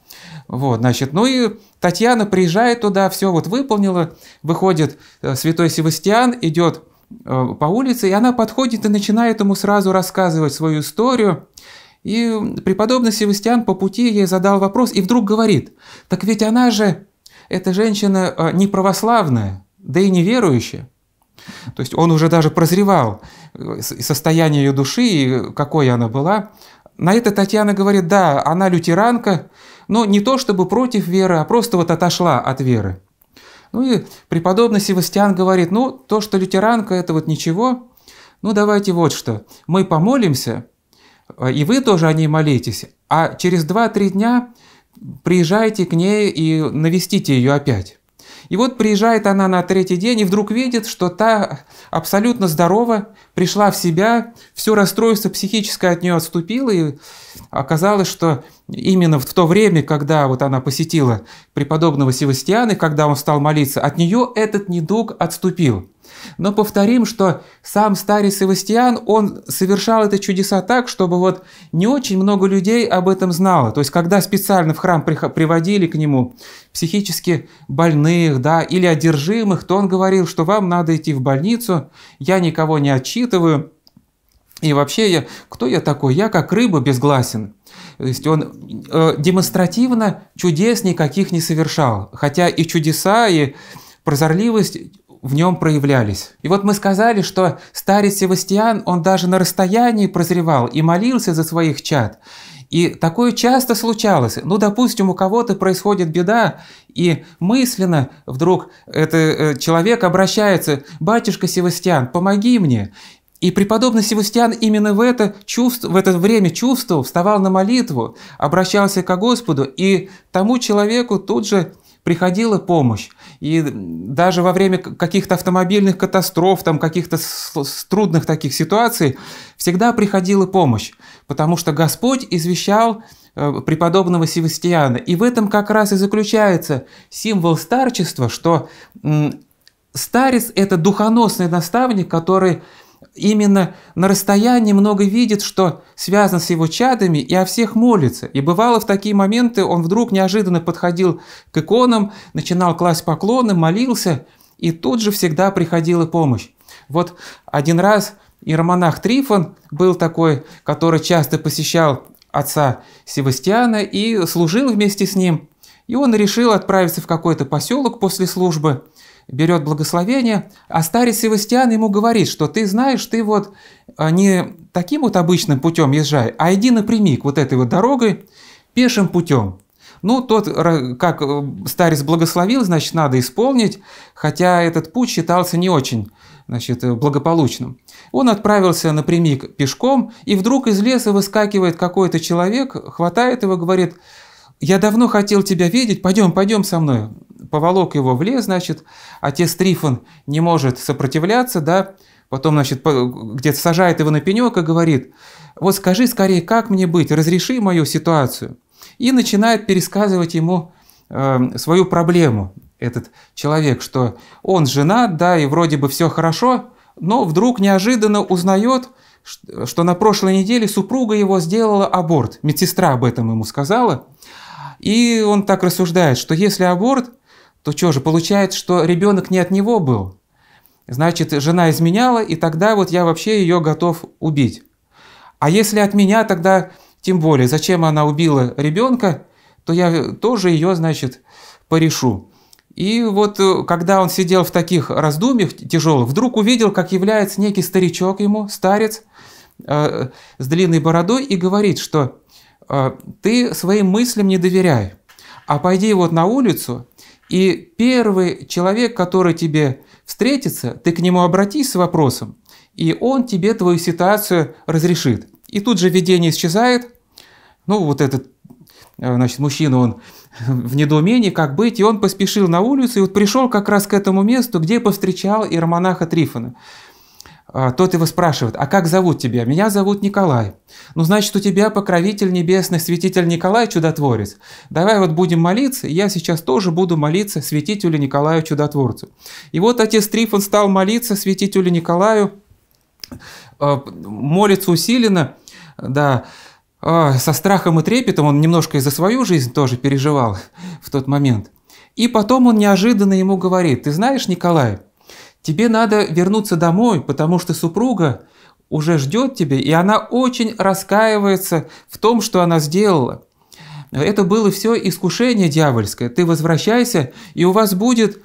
Вот, значит, ну и Татьяна приезжает туда, все вот выполнила, выходит э, святой Севастьян, идет э, по улице, и она подходит и начинает ему сразу рассказывать свою историю. И преподобный Севастьян по пути ей задал вопрос и вдруг говорит, так ведь она же, эта женщина э, не православная, да и неверующая. То есть он уже даже прозревал состояние ее души и какой она была. На это Татьяна говорит, да, она лютеранка, но ну, не то чтобы против веры, а просто вот отошла от веры. Ну и преподобный Севастиан говорит, ну то, что лютеранка, это вот ничего, ну давайте вот что, мы помолимся, а, и вы тоже о ней молитесь, а через 2-3 дня приезжайте к ней и навестите ее опять. И вот приезжает она на третий день и вдруг видит, что та абсолютно здорова, пришла в себя, все расстройство психическое от нее отступило, и оказалось, что именно в то время, когда вот она посетила преподобного Севастьяна, когда он стал молиться, от нее этот недуг отступил. Но повторим, что сам старец Севастьян, он совершал это чудеса так, чтобы вот не очень много людей об этом знало. То есть, когда специально в храм приводили к нему психически больных, да, или одержимых, то он говорил, что вам надо идти в больницу, я никого не отчитываю, и вообще, я, кто я такой? Я как рыба безгласен. То есть он э, демонстративно чудес никаких не совершал, хотя и чудеса, и прозорливость в нем проявлялись. И вот мы сказали, что старец Севастьян, он даже на расстоянии прозревал и молился за своих чад. И такое часто случалось. Ну, допустим, у кого-то происходит беда, и мысленно вдруг этот э, человек обращается, «Батюшка Севастьян, помоги мне!» И преподобный Севастьян именно в это, чувств, в это время чувствовал, вставал на молитву, обращался к Господу, и тому человеку тут же приходила помощь. И даже во время каких-то автомобильных катастроф, там каких-то трудных таких ситуаций, всегда приходила помощь, потому что Господь извещал э, преподобного Севастьяна. И в этом как раз и заключается символ старчества, что старец – это духоносный наставник, который именно на расстоянии много видит, что связано с его чадами, и о всех молится. И бывало в такие моменты он вдруг неожиданно подходил к иконам, начинал класть поклоны, молился, и тут же всегда приходила помощь. Вот один раз иеромонах Трифон был такой, который часто посещал отца Севастьяна и служил вместе с ним. И он решил отправиться в какой-то поселок после службы – берет благословение, а старец Севастьян ему говорит, что ты знаешь, ты вот а, не таким вот обычным путем езжай, а иди напрямик вот этой вот дорогой пешим путем. Ну, тот, как э, старец благословил, значит, надо исполнить, хотя этот путь считался не очень значит, э, благополучным. Он отправился напрямик пешком, и вдруг из леса выскакивает какой-то человек, хватает его, говорит, «Я давно хотел тебя видеть, пойдем, пойдем со мной» поволок его в лес, значит, отец Трифон не может сопротивляться, да, потом, значит, где-то сажает его на пенек и говорит, вот скажи скорее, как мне быть, разреши мою ситуацию. И начинает пересказывать ему э, свою проблему, этот человек, что он женат, да, и вроде бы все хорошо, но вдруг неожиданно узнает, что на прошлой неделе супруга его сделала аборт. Медсестра об этом ему сказала. И он так рассуждает, что если аборт, то «Ну что же, получается, что ребенок не от него был? Значит, жена изменяла, и тогда вот я вообще ее готов убить. А если от меня, тогда тем более, зачем она убила ребенка, то я тоже ее, значит, порешу. И вот э, когда он сидел в таких раздумьях тяжелых, вдруг увидел, как является некий старичок ему, старец, э, с длинной бородой, и говорит, что «Э, ты своим мыслям не доверяй, а пойди вот на улицу и первый человек, который тебе встретится, ты к нему обратись с вопросом, и он тебе твою ситуацию разрешит. И тут же видение исчезает. Ну, вот этот, э, значит, мужчина, он в недоумении, как быть, и он поспешил на улицу, и вот пришел как раз к этому месту, где повстречал иеромонаха Трифона. А, тот его спрашивает, а как зовут тебя? Меня зовут Николай. Ну, значит, у тебя покровитель небесный, святитель Николай Чудотворец. Давай вот будем молиться, и я сейчас тоже буду молиться святителю Николаю Чудотворцу. И вот отец Трифон стал молиться святителю Николаю, а, молится усиленно, да, а, со страхом и трепетом, он немножко и за свою жизнь тоже переживал в тот момент. И потом он неожиданно ему говорит, ты знаешь, Николай, Тебе надо вернуться домой, потому что супруга уже ждет тебя, и она очень раскаивается в том, что она сделала. Это было все искушение дьявольское. Ты возвращайся, и у вас будет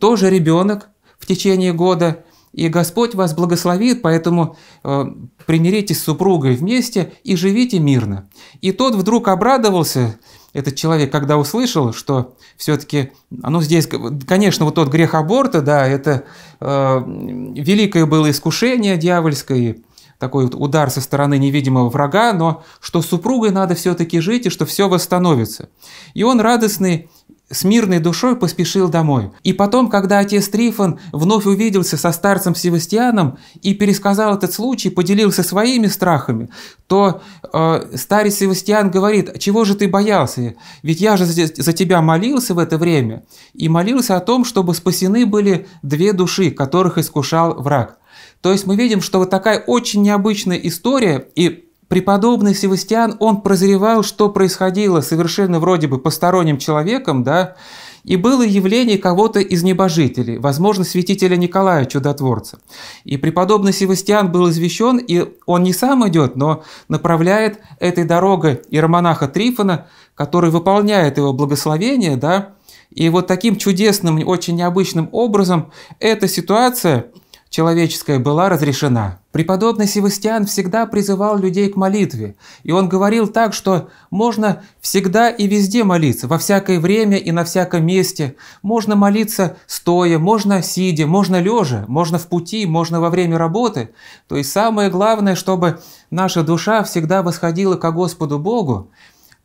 тоже ребенок в течение года, и Господь вас благословит, поэтому э, примиритесь с супругой вместе и живите мирно. И тот вдруг обрадовался, этот человек, когда услышал, что все-таки, ну здесь, конечно, вот тот грех аборта, да, это э, великое было искушение дьявольское, такой вот удар со стороны невидимого врага, но что с супругой надо все-таки жить и что все восстановится. И он радостный с мирной душой поспешил домой. И потом, когда отец Трифон вновь увиделся со старцем Севастьяном и пересказал этот случай, поделился своими страхами, то э, старец Севастьян говорит, чего же ты боялся? Ведь я же за тебя молился в это время и молился о том, чтобы спасены были две души, которых искушал враг. То есть мы видим, что вот такая очень необычная история и преподобный Севастиан, он прозревал, что происходило совершенно вроде бы посторонним человеком, да, и было явление кого-то из небожителей, возможно, святителя Николая Чудотворца. И преподобный Севастиан был извещен, и он не сам идет, но направляет этой дорогой иеромонаха Трифона, который выполняет его благословение, да, и вот таким чудесным, очень необычным образом эта ситуация – человеческая была разрешена. Преподобный Севастиан всегда призывал людей к молитве, и он говорил так, что можно всегда и везде молиться, во всякое время и на всяком месте. Можно молиться стоя, можно сидя, можно лежа, можно в пути, можно во время работы. То есть самое главное, чтобы наша душа всегда восходила ко Господу Богу,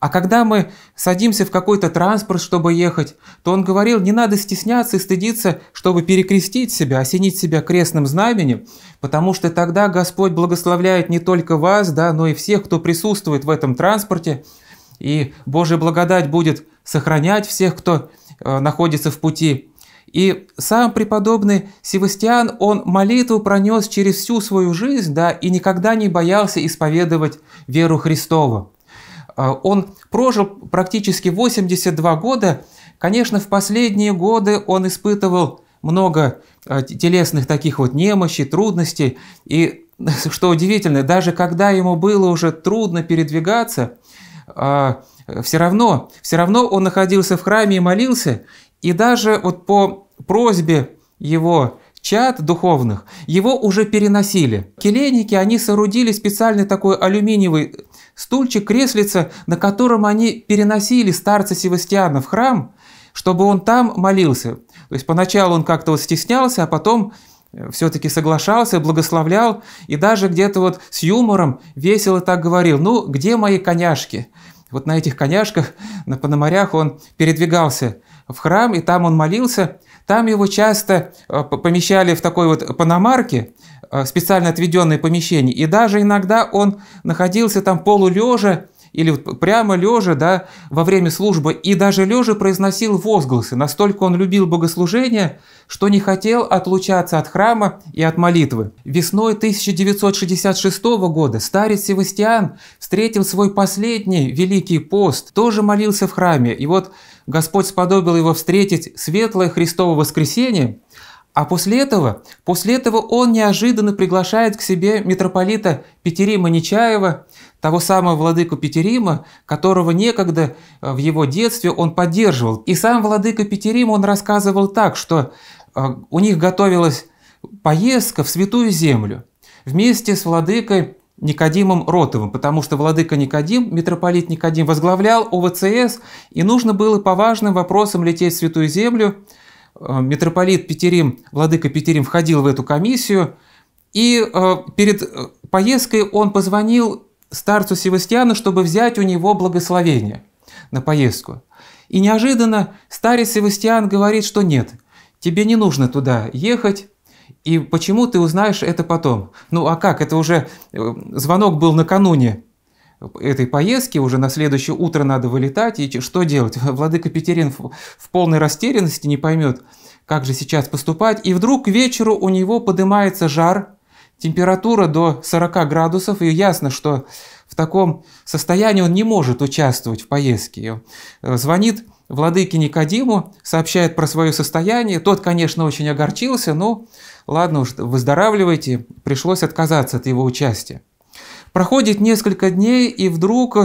а когда мы садимся в какой-то транспорт, чтобы ехать, то он говорил, не надо стесняться и стыдиться, чтобы перекрестить себя, осенить себя крестным знаменем, потому что тогда Господь благословляет не только вас, да, но и всех, кто присутствует в этом транспорте, и Божья благодать будет сохранять всех, кто э, находится в пути. И сам преподобный Севастиан, он молитву пронес через всю свою жизнь, да, и никогда не боялся исповедовать веру Христову. А он прожил практически 82 года. Конечно, в последние годы он испытывал много а, телесных таких вот немощей, трудностей. И, что удивительно, даже когда ему было уже трудно передвигаться, а, все равно, все равно он находился в храме и молился. И даже вот по просьбе его чад духовных, его уже переносили. Келеники, они соорудили специальный такой алюминиевый Стульчик-креслица, на котором они переносили старца Севастьяна в храм, чтобы он там молился. То есть поначалу он как-то вот стеснялся, а потом э, все-таки соглашался, благословлял и даже где-то вот с юмором весело так говорил, ну, где мои коняшки? Вот на этих коняшках, на Пономарях он передвигался в храм, и там он молился – там его часто э, помещали в такой вот паномарке, э, специально отведенное помещение, и даже иногда он находился там полулежа, или прямо лежа, да, во время службы, и даже лежа произносил возгласы. Настолько он любил богослужение, что не хотел отлучаться от храма и от молитвы. Весной 1966 года старец Севастиан встретил свой последний великий пост, тоже молился в храме. И вот Господь сподобил его встретить светлое Христово воскресение, а после этого, после этого он неожиданно приглашает к себе митрополита Петерима Нечаева, того самого владыку Петерима, которого некогда э, в его детстве он поддерживал. И сам владыка Петерим он рассказывал так, что э, у них готовилась поездка в Святую Землю. Вместе с владыкой Никодимом Ротовым, потому что владыка Никодим, митрополит Никодим, возглавлял ОВЦС, и нужно было по важным вопросам лететь в Святую Землю. Э, митрополит Петерим, владыка Петерим входил в эту комиссию, и э, перед э, поездкой он позвонил старцу Севастьяну, чтобы взять у него благословение на поездку. И неожиданно старец Севастьян говорит, что нет, тебе не нужно туда ехать, и почему ты узнаешь это потом? Ну а как? Это уже э, звонок был накануне этой поездки, уже на следующее утро надо вылетать, и что делать? Владыка Петерин в полной растерянности не поймет, как же сейчас поступать, и вдруг к вечеру у него поднимается жар, температура до 40 градусов, и ясно, что в таком состоянии он не может участвовать в поездке. Э, звонит владыке Никодиму, сообщает про свое состояние, тот, конечно, очень огорчился, но Ладно уж, выздоравливайте, пришлось отказаться от его участия. Проходит несколько дней, и вдруг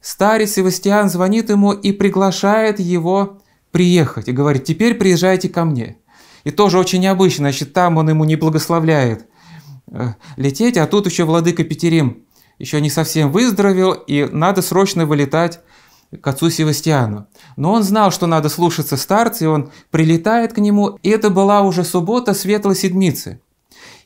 старец Севастиан звонит ему и приглашает его приехать. И говорит, теперь приезжайте ко мне. И тоже очень необычно, значит, там он ему не благословляет э, лететь, а тут еще владыка Петерим еще не совсем выздоровел, и надо срочно вылетать к отцу Севастиану. Но он знал, что надо слушаться старца, и он прилетает к нему, и это была уже суббота Светлой Седмицы.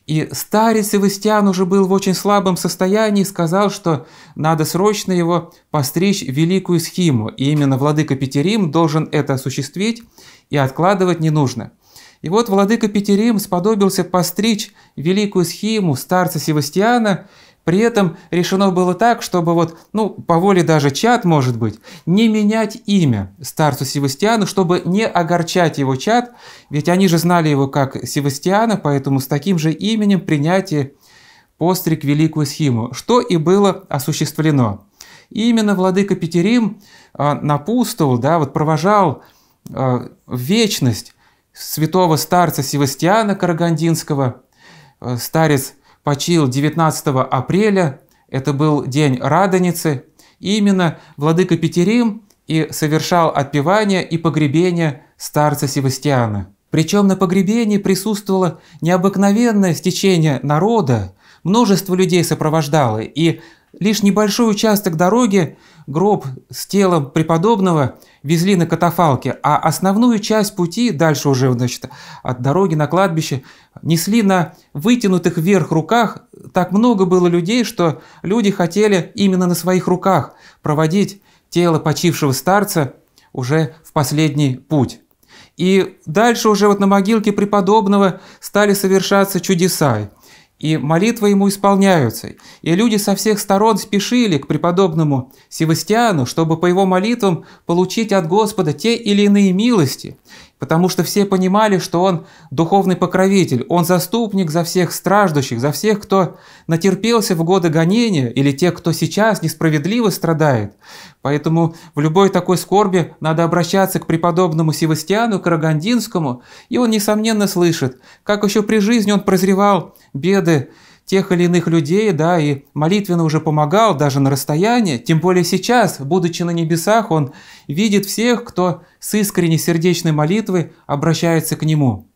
И старец Севастьян уже был в очень слабом состоянии и сказал, что надо срочно его постричь в великую схему, и именно владыка Петерим должен это осуществить, и откладывать не нужно. И вот владыка Петерим сподобился постричь великую схему старца Севастьяна, при этом решено было так, чтобы вот, ну, по воле даже чат, может быть, не менять имя старцу Севастиану, чтобы не огорчать его чат, ведь они же знали его как Севастиана, поэтому с таким же именем принятие постриг Великую Схиму, что и было осуществлено. И именно владыка Петерим а, напутствовал, да, вот провожал а, в вечность святого старца Севастиана Карагандинского, а, старец почил 19 апреля, это был день Радоницы, именно владыка Петерим и совершал отпевание и погребение старца Севастиана. Причем на погребении присутствовало необыкновенное стечение народа, множество людей сопровождало, и Лишь небольшой участок дороги, гроб с телом преподобного везли на катафалке, а основную часть пути, дальше уже значит, от дороги на кладбище, несли на вытянутых вверх руках. Так много было людей, что люди хотели именно на своих руках проводить тело почившего старца уже в последний путь. И дальше уже вот на могилке преподобного стали совершаться чудеса и молитвы ему исполняются. И люди со всех сторон спешили к преподобному Севастиану, чтобы по его молитвам получить от Господа те или иные милости потому что все понимали, что он духовный покровитель, он заступник за всех страждущих, за всех, кто натерпелся в годы гонения или тех, кто сейчас несправедливо страдает. Поэтому в любой такой скорби надо обращаться к преподобному Севастиану Карагандинскому, и он, несомненно, слышит, как еще при жизни он прозревал беды тех или иных людей, да, и молитвенно уже помогал даже на расстоянии. Тем более сейчас, будучи на небесах, он видит всех, кто с искренней сердечной молитвой обращается к нему.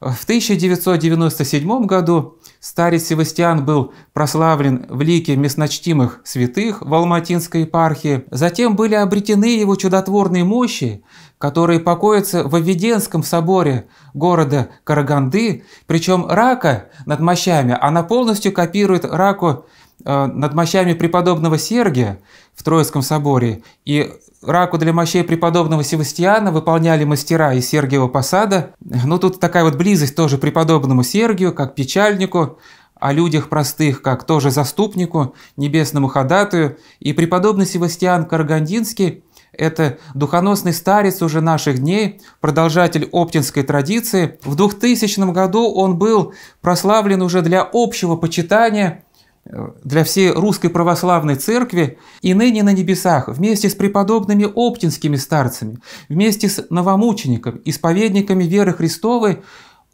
В 1997 году старец Севастьян был прославлен в лике местночтимых святых в Алматинской епархии. Затем были обретены его чудотворные мощи, которые покоятся в Введенском соборе города Караганды, причем рака над мощами, она полностью копирует раку э, над мощами преподобного Сергия в Троицком соборе и раку для мощей преподобного Севастьяна выполняли мастера из Сергиева посада. Ну, тут такая вот близость тоже преподобному Сергию, как печальнику, о людях простых, как тоже заступнику, небесному ходатую. И преподобный Севастьян Каргандинский. Это духоносный старец уже наших дней, продолжатель оптинской традиции. В 2000 году он был прославлен уже для общего почитания э, для всей русской православной церкви и ныне на небесах вместе с преподобными оптинскими старцами, вместе с новомучеником, исповедниками веры Христовой,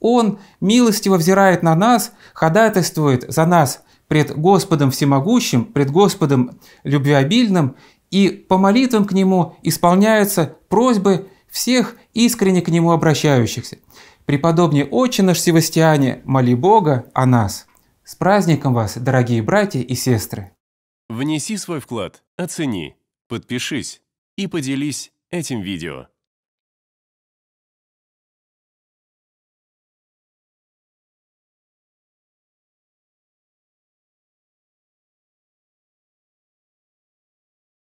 он милостиво взирает на нас, ходатайствует за нас пред Господом Всемогущим, пред Господом Любвеобильным и по молитвам к Нему исполняются просьбы всех искренне к Нему обращающихся. Преподобнее Отче наш Севастиане, моли Бога о нас. С праздником вас, дорогие братья и сестры! Внеси свой вклад, оцени, подпишись и поделись этим видео.